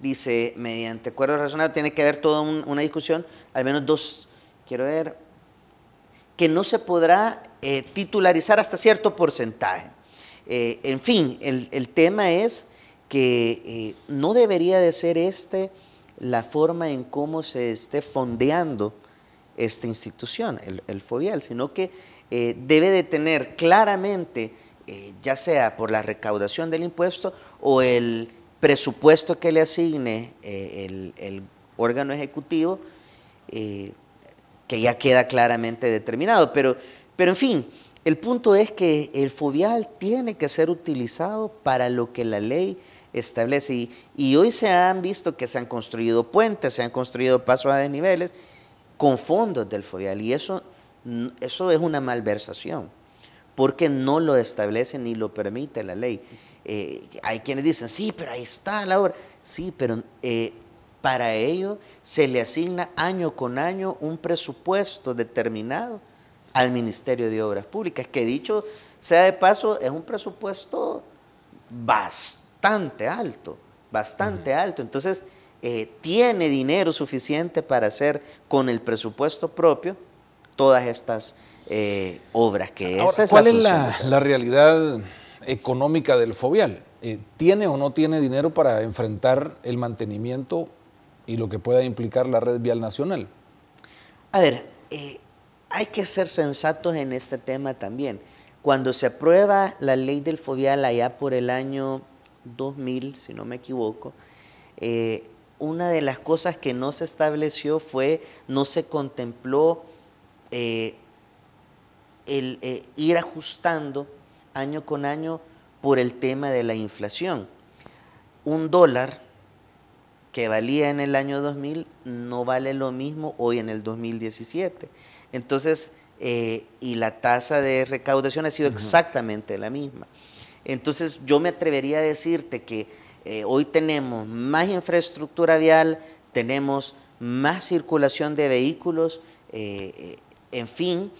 dice mediante acuerdo razonado, tiene que haber toda una discusión, al menos dos, quiero ver, que no se podrá eh, titularizar hasta cierto porcentaje. Eh, en fin, el, tema es que eh, no debería de ser este la forma en cómo se esté fondeando esta institución, el, el sino que eh, debe de tener claramente, ya sea por la recaudación del impuesto o el presupuesto que le asigne el, órgano ejecutivo, que ya queda claramente determinado. Pero, pero en fin, el punto es que el fovial tiene que ser utilizado para lo que la ley establece. Y, hoy se han visto que se han construido puentes, se han construido pasos a desniveles con fondos del fovial. Y eso, eso es una malversación, porque no lo establece ni lo permite la ley. Eh, hay quienes dicen, sí, pero ahí está la obra. Sí, pero eh, para ello se le asigna año con año un presupuesto determinado al Ministerio de Obras Públicas, que dicho sea de paso, es un presupuesto bastante alto, bastante alto. Entonces, eh, tiene dinero suficiente para hacer con el presupuesto propio todas estas eh, obras que es ¿Cuál es la, realidad económica del Fovial? Eh, ¿Tiene o no tiene dinero para enfrentar el mantenimiento y lo que pueda implicar la red vial nacional? A ver, hay que ser sensatos en este tema también. Cuando se aprueba la ley del fovial allá por el año 2000, si no me equivoco, eh, una de las cosas que no se estableció fue, no se contempló eh, el eh, ir ajustando año con año por el tema de la inflación. Un dólar que valía en el año 2000 no vale lo mismo hoy en el 2017. Entonces, eh, y la tasa de recaudación ha sido exactamente la misma. Entonces, yo me atrevería a decirte que eh, hoy tenemos más infraestructura vial, tenemos más circulación de vehículos, eh, en fin,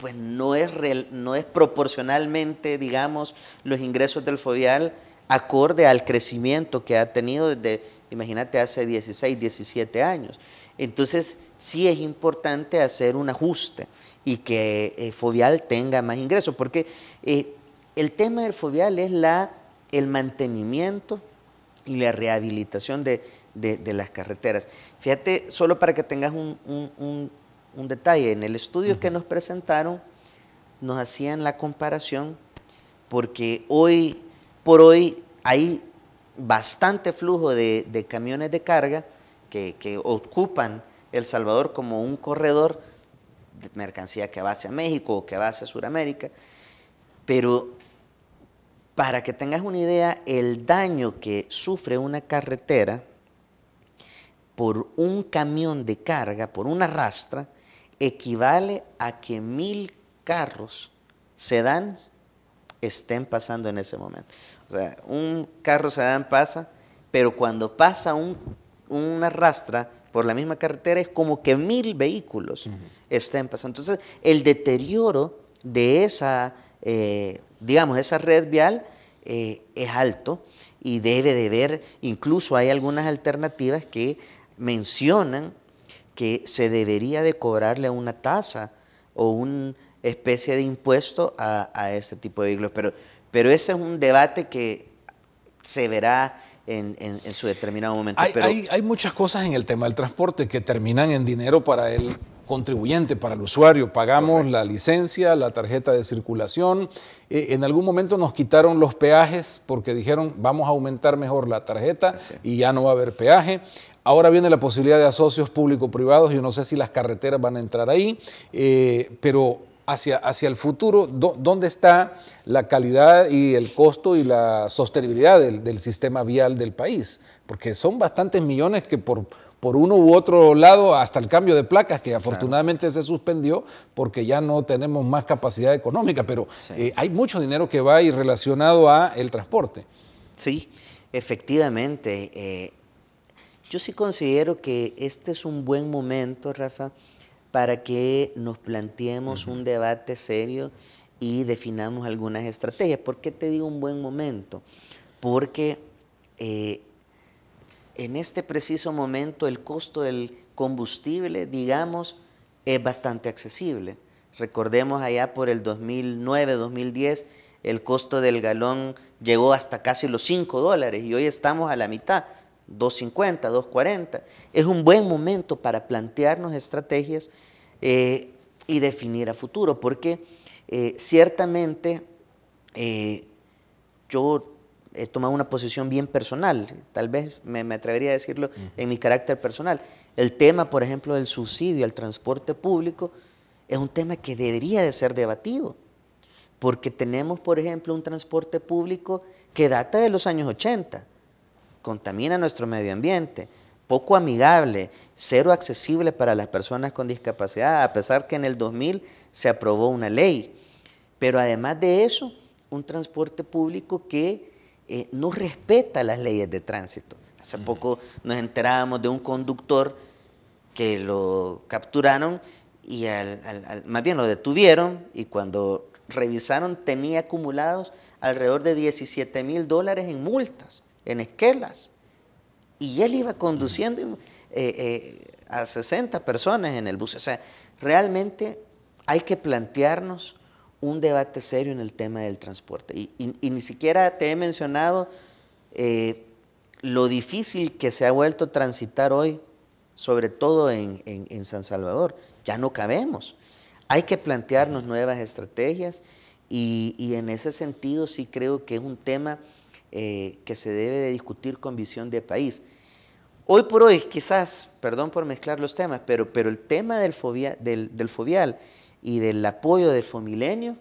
pues no es, no es proporcionalmente, digamos, los ingresos del FOVIAL acorde al crecimiento que ha tenido desde, imagínate, hace 16, 17 años. Entonces, sí es importante hacer un ajuste y que el eh, Fovial tenga más ingresos, porque eh, el tema del Fovial es la, el mantenimiento y la rehabilitación de, las carreteras. Fíjate, solo para que tengas un, detalle, en el estudio que nos presentaron nos hacían la comparación porque hoy por hoy hay bastante flujo de, camiones de carga que, que ocupan el Salvador como un corredor de mercancía que va hacia México o que va hacia Sudamérica, pero para que tengas una idea, el daño que sufre una carretera por un camión de carga, por una rastra, equivale a que mil carros sedán estén pasando en ese momento. O sea, un carro sedán pasa, pero cuando pasa un una rastra por la misma carretera es como que mil vehículos estén pasando. Entonces, el deterioro de esa, eh, digamos, esa red vial eh, es alto y debe de ver, incluso hay algunas alternativas que mencionan que se debería de cobrarle una tasa o una especie de impuesto a, este tipo de vehículos. Pero, pero ese es un debate que se verá en, su determinado momento. Hay, Pero... hay, muchas cosas en el tema del transporte que terminan en dinero para el contribuyente, para el usuario. Pagamos la licencia, la tarjeta de circulación. Eh, en algún momento nos quitaron los peajes porque dijeron vamos a aumentar mejor la tarjeta y ya no va a haber peaje. Ahora viene la posibilidad de asocios público-privados. Yo no sé si las carreteras van a entrar ahí, eh, pero hacia, el futuro, ¿dónde está la calidad y el costo y la sostenibilidad del, sistema vial del país? Porque son bastantes millones que por, uno u otro lado, hasta el cambio de placas, que afortunadamente se suspendió porque ya no tenemos más capacidad económica, pero eh, hay mucho dinero que va y relacionado a el transporte. Sí, efectivamente. Eh, yo sí considero que este es un buen momento, Rafa, para que nos planteemos un debate serio y definamos algunas estrategias. ¿Por qué te digo un buen momento? Porque eh, en este preciso momento el costo del combustible, digamos, es bastante accesible. Recordemos allá por el 2009, 2010, el costo del galón llegó hasta casi los 5 dólares y hoy estamos a la mitad. 250, 240. Es un buen momento para plantearnos estrategias eh, y definir a futuro, porque eh, ciertamente eh, yo he tomado una posición bien personal, tal vez me, atrevería a decirlo en mi carácter personal. El tema, por ejemplo, del subsidio al transporte público es un tema que debería de ser debatido, porque tenemos, por ejemplo, un transporte público que data de los años 80 contamina nuestro medio ambiente, poco amigable, cero accesible para las personas con discapacidad, a pesar que en el 2000 se aprobó una ley. Pero además de eso, un transporte público que eh, no respeta las leyes de tránsito. Hace poco nos enterábamos de un conductor que lo capturaron y al, más bien lo detuvieron y cuando revisaron tenía acumulados alrededor de 17 mil dólares en multas en esquelas. Y él iba conduciendo eh, eh, a 60 personas en el bus. O sea, realmente hay que plantearnos un debate serio en el tema del transporte. Y, ni siquiera te he mencionado eh, lo difícil que se ha vuelto transitar hoy, sobre todo en, San Salvador. Ya no cabemos. Hay que plantearnos nuevas estrategias y, y en ese sentido sí creo que es un tema eh, que se debe de discutir con visión de país. Hoy por hoy, quizás, perdón por mezclar los temas, pero, pero el tema del, fobia, del, del fovial y del apoyo del fomilenio,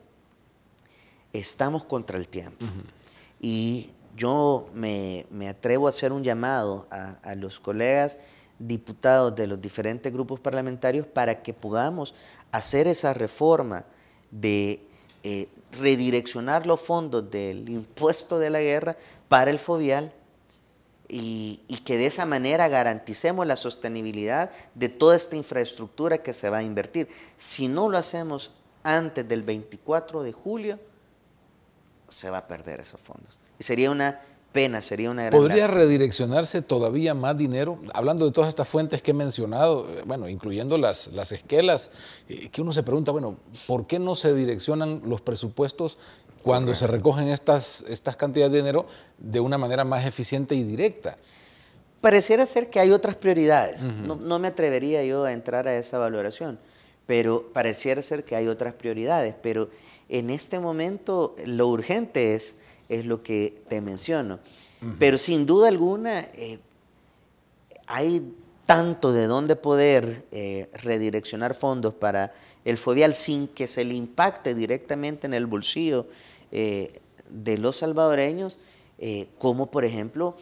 estamos contra el tiempo. Y yo me, atrevo a hacer un llamado a, los colegas diputados de los diferentes grupos parlamentarios para que podamos hacer esa reforma de eh, redireccionar los fondos del impuesto de la guerra para el fovial y, y, que de esa manera garanticemos la sostenibilidad de toda esta infraestructura que se va a invertir. Si no lo hacemos antes del 24 de julio, se va a perder esos fondos. Y sería una pena, sería una gran... ¿Podría redireccionarse todavía más dinero? Hablando de todas estas fuentes que he mencionado, eh, bueno, incluyendo las, las esquelas, eh, que uno se pregunta, bueno, ¿por qué no se direccionan los presupuestos cuando se recogen estas, estas cantidades de dinero de una manera más eficiente y directa? Pareciera ser que hay otras prioridades. no, no me atrevería yo a entrar a esa valoración pero pareciera ser que hay otras prioridades. Pero en este momento lo urgente es es lo que te menciono. Pero sin duda alguna eh, hay tanto de dónde poder eh, redireccionar fondos para el fovial sin que se le impacte directamente en el bolsillo eh, de los salvadoreños, como por ejemplo,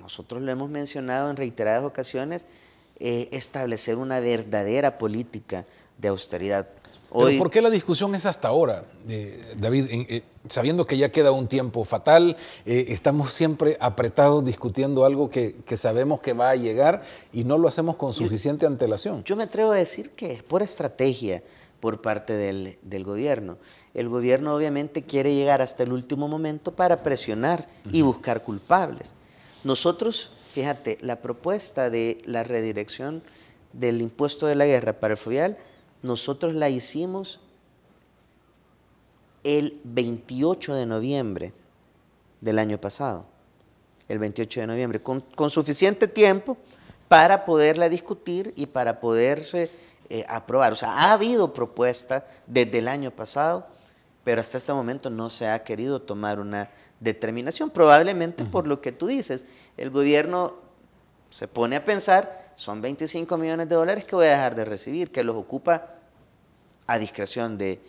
nosotros lo hemos mencionado en reiteradas ocasiones, establecer una verdadera política de austeridad ¿Por qué la discusión es hasta ahora, eh, David? Eh, sabiendo que ya queda un tiempo fatal, eh, estamos siempre apretados discutiendo algo que, sabemos que va a llegar y no lo hacemos con suficiente antelación. Yo me atrevo a decir que es por estrategia por parte del, gobierno. El gobierno obviamente quiere llegar hasta el último momento para presionar y buscar culpables. Nosotros, fíjate, la propuesta de la redirección del impuesto de la guerra para el FOVIAL nosotros la hicimos el 28 de noviembre del año pasado, el 28 de noviembre, con, suficiente tiempo para poderla discutir y para poderse eh, aprobar. O sea, ha habido propuesta desde el año pasado, pero hasta este momento no se ha querido tomar una determinación, probablemente por lo que tú dices. El gobierno se pone a pensar, son 25 millones de dólares que voy a dejar de recibir, que los ocupa a discreción de,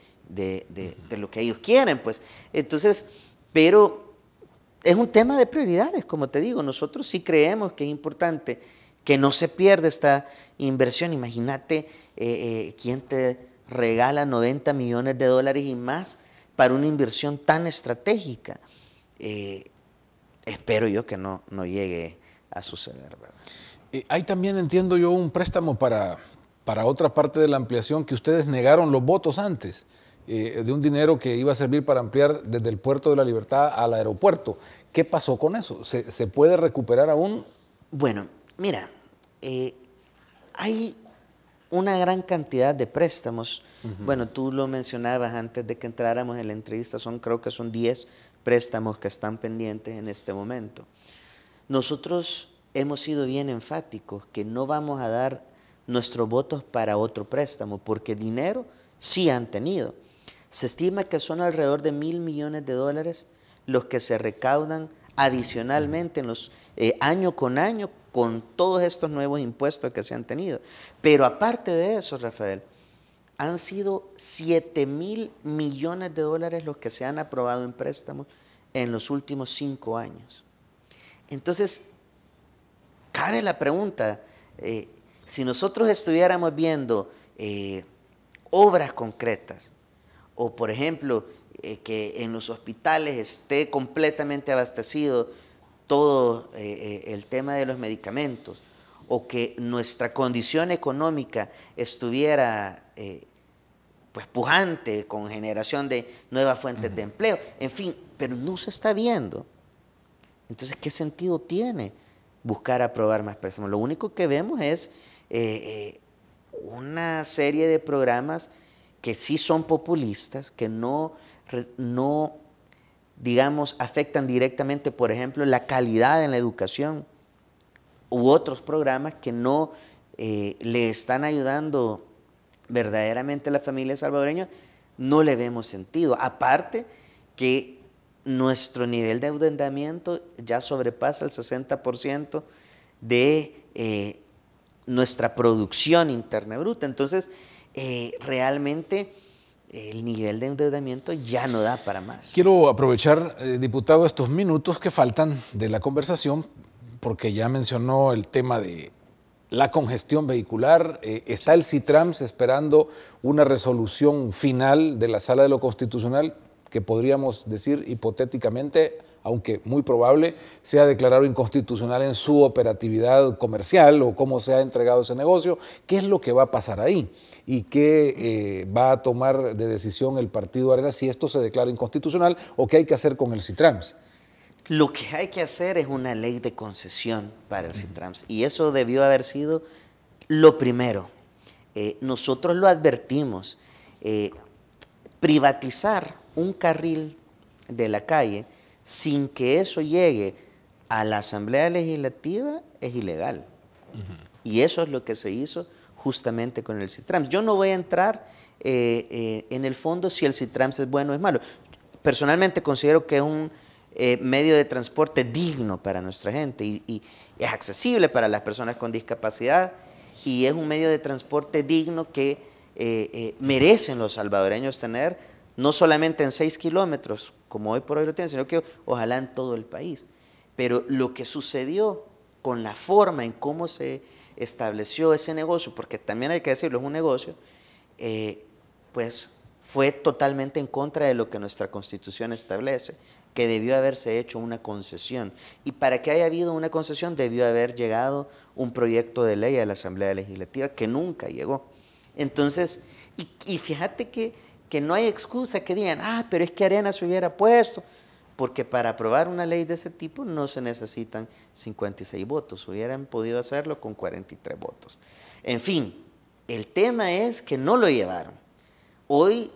lo que ellos quieren, pues. Entonces, pero es un tema de prioridades, como te digo, nosotros sí creemos que es importante que no se pierda esta inversión. Imagínate eh, eh, quién te regala 90 millones de dólares y más para una inversión tan estratégica. Eh, espero yo que no, no llegue a suceder. ¿verdad? hay también, entiendo yo, un préstamo para, para otra parte de la ampliación que ustedes negaron los votos antes, eh, de un dinero que iba a servir para ampliar desde el puerto de la libertad al aeropuerto. ¿Qué pasó con eso? ¿Se, puede recuperar aún? Bueno, mira, eh, hay una gran cantidad de préstamos. Bueno, tú lo mencionabas antes de que entráramos en la entrevista, son creo que son 10 préstamos que están pendientes en este momento. Nosotros hemos sido bien enfáticos que no vamos a dar nuestros votos para otro préstamo, porque dinero sí han tenido. Se estima que son alrededor de mil millones de dólares los que se recaudan adicionalmente los, eh, año con año con todos estos nuevos impuestos que se han tenido. Pero aparte de eso, Rafael, han sido siete mil millones de dólares los que se han aprobado en préstamos en los últimos cinco años. Entonces, cabe la pregunta, eh, si nosotros estuviéramos viendo eh, obras concretas, o por ejemplo, eh, que en los hospitales esté completamente abastecido todo eh, el tema de los medicamentos, o que nuestra condición económica estuviera pues pujante con generación de nuevas fuentes de empleo, en fin, pero no se está viendo. Entonces, ¿qué sentido tiene buscar aprobar más préstamos? Lo único que vemos es eh, eh, una serie de programas que sí son populistas, que no, no, digamos, afectan directamente, por ejemplo, la calidad en la educación, u otros programas que no eh, le están ayudando verdaderamente a la familia salvadoreña, no le vemos sentido. Aparte que nuestro nivel de endeudamiento ya sobrepasa el 60% de nuestra producción interna bruta. Entonces, eh, realmente el nivel de endeudamiento ya no da para más. Quiero aprovechar, eh, diputado, estos minutos que faltan de la conversación, porque ya mencionó el tema de la congestión vehicular. Eh, está el CITRAMS esperando una resolución final de la Sala de lo Constitucional que podríamos decir hipotéticamente aunque muy probable, sea declarado inconstitucional en su operatividad comercial o cómo se ha entregado ese negocio, qué es lo que va a pasar ahí y qué eh, va a tomar de decisión el partido Arena si esto se declara inconstitucional o qué hay que hacer con el CITRAMS. Lo que hay que hacer es una ley de concesión para el CITRAMS y eso debió haber sido lo primero. Eh, nosotros lo advertimos. Eh, privatizar un carril de la calle sin que eso llegue a la Asamblea Legislativa es ilegal. Y eso es lo que se hizo justamente con el CITRAMS. Yo no voy a entrar eh, eh, en el fondo si el CITRAMS es bueno o es malo. Personalmente considero que es un eh, medio de transporte digno para nuestra gente y, es accesible para las personas con discapacidad y es un medio de transporte digno que merecen los salvadoreños tener no solamente en seis kilómetros, como hoy por hoy lo tienen, sino que ojalá en todo el país. Pero lo que sucedió con la forma en cómo se estableció ese negocio, porque también hay que decirlo, es un negocio, eh, pues fue totalmente en contra de lo que nuestra constitución establece, que debió haberse hecho una concesión. Y para que haya habido una concesión debió haber llegado un proyecto de ley a la Asamblea Legislativa que nunca llegó. Entonces, y fíjate que que no hay excusa que digan, ah, pero es que Arena se hubiera puesto. Porque para aprobar una ley de ese tipo no se necesitan 56 votos, hubieran podido hacerlo con 43 votos. En fin, el tema es que no lo llevaron. Hoy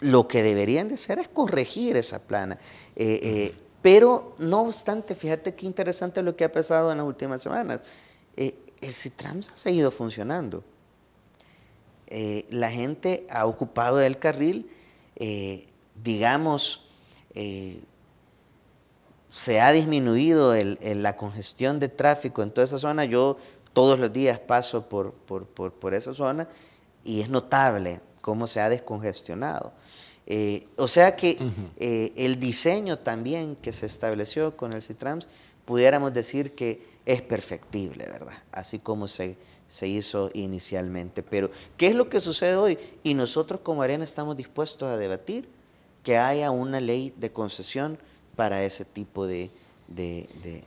lo que deberían de hacer es corregir esa plana. Eh, eh, pero no obstante, fíjate qué interesante lo que ha pasado en las últimas semanas. Eh, el CITRAMS ha seguido funcionando. Eh, la gente ha ocupado el carril, eh, digamos, eh, se ha disminuido la congestión de tráfico en toda esa zona. Yo todos los días paso por, por, esa zona y es notable cómo se ha descongestionado. o sea que el diseño también que se estableció con el CITRAMS, pudiéramos decir que es perfectible, ¿verdad? Así como se, se hizo inicialmente. Pero, ¿qué es lo que sucede hoy? Y nosotros como Arena estamos dispuestos a debatir que haya una ley de concesión para ese tipo de...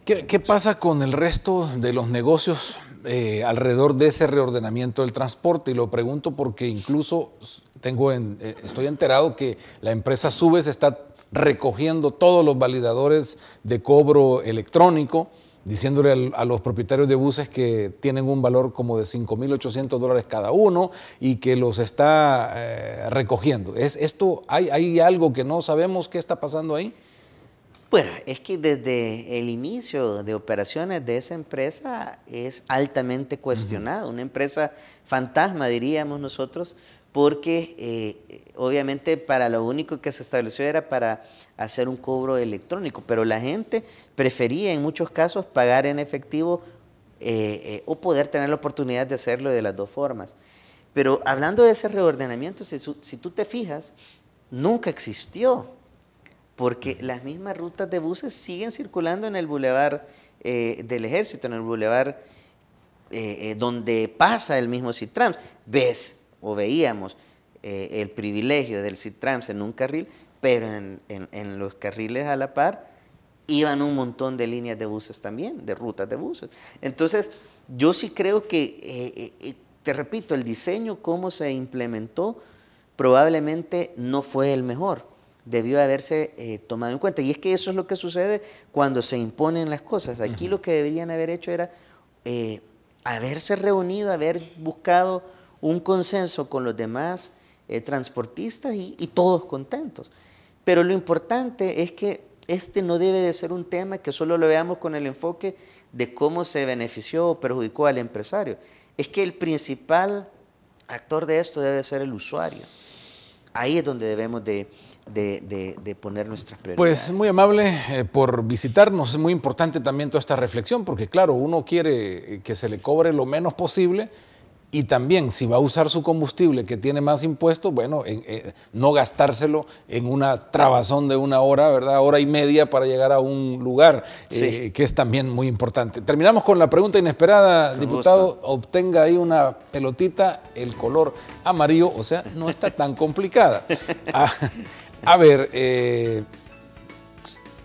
¿Qué, pasa con el resto de los negocios eh, alrededor de ese reordenamiento del transporte? Y lo pregunto porque incluso tengo eh, estoy enterado que la empresa Subes está recogiendo todos los validadores de cobro electrónico diciéndole a los propietarios de buses que tienen un valor como de 5.800 dólares cada uno y que los está eh, recogiendo. ¿Es esto, hay, hay, algo que no sabemos qué está pasando ahí? Bueno, es que desde el inicio de operaciones de esa empresa es altamente cuestionado. una empresa fantasma, diríamos nosotros, porque eh, obviamente para lo único que se estableció era para hacer un cobro electrónico, pero la gente prefería en muchos casos pagar en efectivo eh, eh, o poder tener la oportunidad de hacerlo de las dos formas. Pero hablando de ese reordenamiento, si, tú te fijas, nunca existió, porque las mismas rutas de buses siguen circulando en el bulevar del ejército, en el bulevar donde pasa el mismo Citrans. ¿Ves? o veíamos eh, el privilegio del CITRAMS en un carril, pero en, los carriles a la par iban un montón de líneas de buses también, de rutas de buses. Entonces, yo sí creo que, eh, eh, te repito, el diseño, cómo se implementó, probablemente no fue el mejor debió haberse tomado en cuenta. Y es que eso es lo que sucede cuando se imponen las cosas. Aquí lo que deberían haber hecho era haberse reunido, haber buscado un consenso con los demás eh, transportistas y, todos contentos. Pero lo importante es que este no debe de ser un tema que solo lo veamos con el enfoque de cómo se benefició o perjudicó al empresario. Es que el principal actor de esto debe ser el usuario. Ahí es donde debemos de, poner nuestras prioridades. Pues muy amable eh, por visitarnos. Es muy importante también toda esta reflexión, porque claro, uno quiere eh, que se le cobre lo menos posible, y también si va a usar su combustible que tiene más impuestos, bueno, eh, no gastárselo en una trabazón de una hora, ¿verdad? Hora y media para llegar a un lugar, eh, que es también muy importante. Terminamos con la pregunta inesperada, diputado. Obtenga ahí una pelotita, el color amarillo, o sea, no está tan [LAUGHS] complicada. A, ver, eh,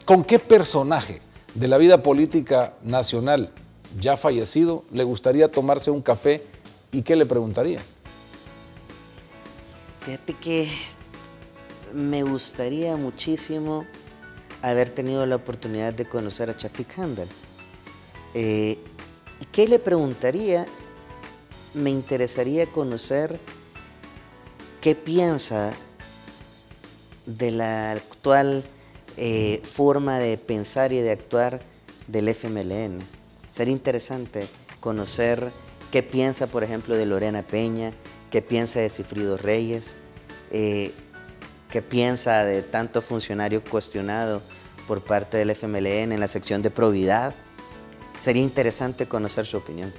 ¿con qué personaje de la vida política nacional ya fallecido le gustaría tomarse un café? ¿Y qué le preguntaría? Fíjate que me gustaría muchísimo haber tenido la oportunidad de conocer a Chafik Handel. Eh, ¿Y qué le preguntaría? Me interesaría conocer qué piensa de la actual eh, forma de pensar y de actuar del FMLN. Sería interesante conocer ¿Qué piensa, por ejemplo, de Lorena Peña? ¿Qué piensa de Cifrido Reyes? Eh, ¿Qué piensa de tanto funcionario cuestionado por parte del FMLN en la sección de probidad? Sería interesante conocer su opinión.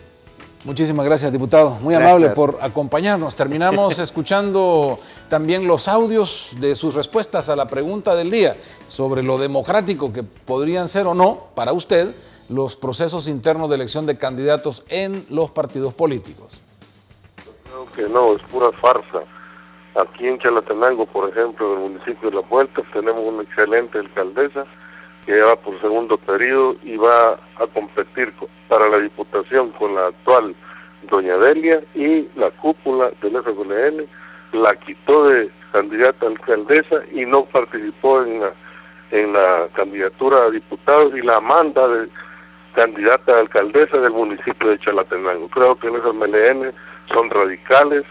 Muchísimas gracias, diputado. Muy amable por acompañarnos. Terminamos [LAUGHS] escuchando también los audios de sus respuestas a la pregunta del día sobre lo democrático que podrían ser o no para usted los procesos internos de elección de candidatos en los partidos políticos? Creo que no, es pura farsa. Aquí en Chalatenango, por ejemplo, en el municipio de La Puerta tenemos una excelente alcaldesa que va por segundo periodo y va a competir para la diputación con la actual doña Delia y la cúpula del FGLN la quitó de candidata alcaldesa y no participó en en la candidatura a diputados y la manda de candidata a alcaldesa del municipio de Chalatenango. Creo que los MLN son radicales,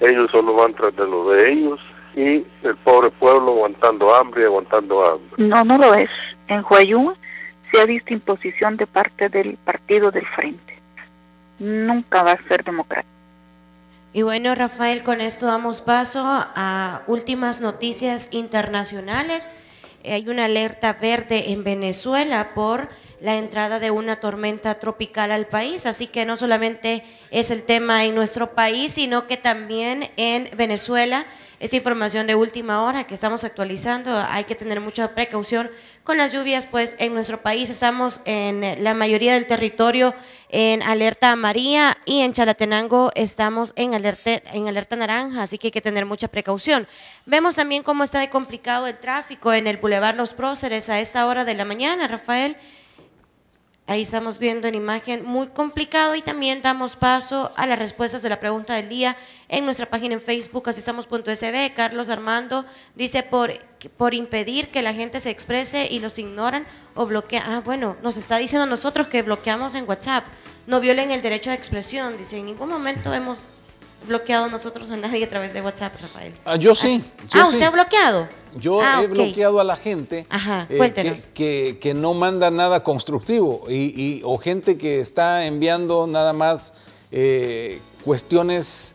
ellos solo van tras de lo de ellos y el pobre pueblo aguantando hambre aguantando hambre. No, no lo es. En Huayún se ha visto imposición de parte del partido del frente. Nunca va a ser democrático. Y bueno, Rafael, con esto damos paso a últimas noticias internacionales. Eh, hay una alerta verde en Venezuela por la entrada de una tormenta tropical al país. Así que no solamente es el tema en nuestro país, sino que también en Venezuela. Es información de última hora que estamos actualizando. Hay que tener mucha precaución con las lluvias, pues en nuestro país estamos en la mayoría del territorio en alerta amarilla y en Chalatenango estamos en alerta, en alerta naranja, así que hay que tener mucha precaución. Vemos también cómo está complicado el tráfico en el Boulevard Los Próceres a esta hora de la mañana, Rafael. Ahí estamos viendo en imagen muy complicado y también damos paso a las respuestas de la pregunta del día en nuestra página en Facebook, asistamos.sb. Carlos Armando dice, por, por impedir que la gente se exprese y los ignoran o bloquea. Ah, bueno, nos está diciendo a nosotros que bloqueamos en WhatsApp. No violen el derecho de expresión. Dice, en ningún momento hemos bloqueado nosotros a nadie a través de WhatsApp, Rafael. Ah, yo sí. ah, ¿usted ha bloqueado? Yo ah, he bloqueado a la gente eh, que, no manda nada constructivo y, o gente que está enviando nada más eh, cuestiones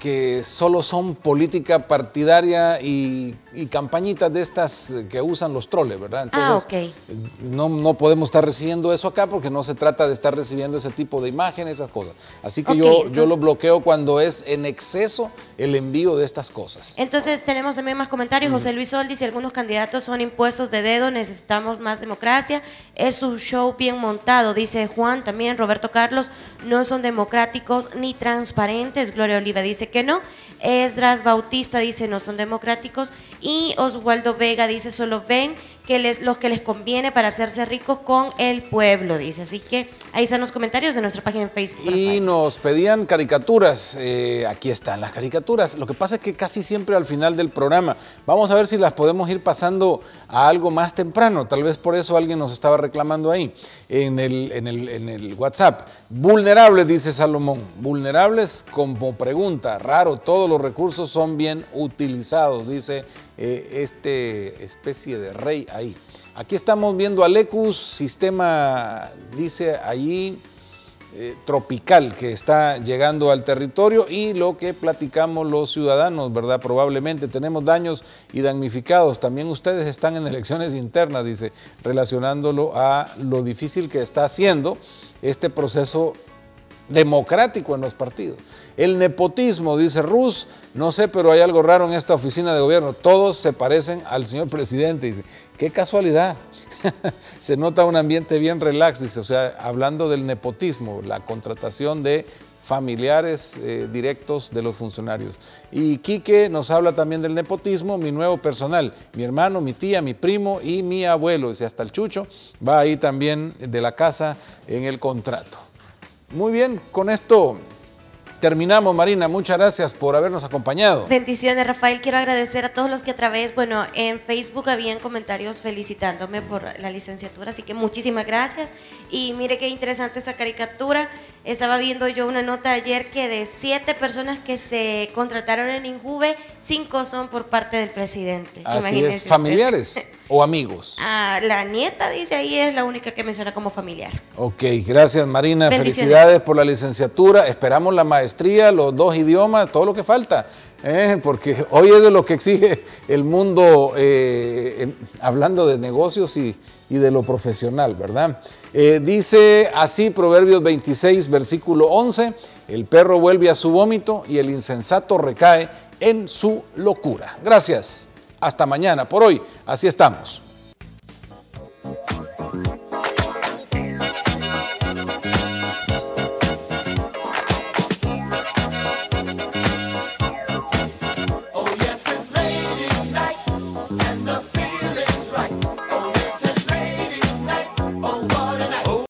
que solo son política partidaria y y campañitas de estas que usan los troles, ¿verdad? Ah, entonces, ah, no, no, podemos estar recibiendo eso acá porque no se trata de estar recibiendo ese tipo de imágenes, esas cosas. Así que yo, yo lo bloqueo cuando es en exceso el envío de estas cosas. Entonces tenemos también más comentarios. José Luis Sol dice, algunos candidatos son impuestos de dedo, necesitamos más democracia. Es un show bien montado, dice Juan, también Roberto Carlos, no son democráticos ni transparentes. Gloria Oliva dice que no. Esdras Bautista dice no son democráticos y Oswaldo Vega dice solo ven que les, los que les conviene para hacerse ricos con el pueblo, dice. Así que ahí están los comentarios de nuestra página en Facebook. Y nos pedían caricaturas. Eh, aquí están las caricaturas. Lo que pasa es que casi siempre al final del programa, vamos a ver si las podemos ir pasando a algo más temprano. Tal vez por eso alguien nos estaba reclamando ahí en el, en el, en el WhatsApp. Vulnerables, dice Salomón. Vulnerables como pregunta. Raro, todos los recursos son bien utilizados, dice eh, este especie de rey ahí. Aquí estamos viendo a Lecus, sistema, dice allí, eh, tropical que está llegando al territorio y lo que platicamos los ciudadanos, ¿verdad? Probablemente tenemos daños y damnificados. También ustedes están en elecciones internas, dice, relacionándolo a lo difícil que está haciendo este proceso democrático en los partidos. El nepotismo, dice Rus, no sé, pero hay algo raro en esta oficina de gobierno. Todos se parecen al señor presidente. Dice, qué casualidad. [LAUGHS] se nota un ambiente bien relax, dice, o sea, hablando del nepotismo, la contratación de familiares eh, directos de los funcionarios. Y Quique nos habla también del nepotismo, mi nuevo personal, mi hermano, mi tía, mi primo y mi abuelo, dice hasta el chucho, va ahí también de la casa en el contrato. Muy bien, con esto terminamos, Marina. Muchas gracias por habernos acompañado. Bendiciones, Rafael. Quiero agradecer a todos los que a través, bueno, en Facebook habían comentarios felicitándome por la licenciatura, así que muchísimas gracias. Y mire qué interesante esa caricatura. Estaba viendo yo una nota ayer que de siete personas que se contrataron en Injuve, cinco son por parte del presidente. Así es, familiares. [LAUGHS] o amigos? Ah, la nieta, dice ahí, es la única que menciona como familiar. Ok, gracias Marina. Felicidades por la licenciatura. Esperamos la maestría, los dos idiomas, todo lo que falta. ¿eh? porque hoy es de lo que exige el mundo, eh, hablando de negocios y, y, de lo profesional, ¿verdad? Eh, dice así Proverbios 26, versículo 11, el perro vuelve a su vómito y el insensato recae en su locura. Gracias. Hasta mañana. Por hoy, así estamos.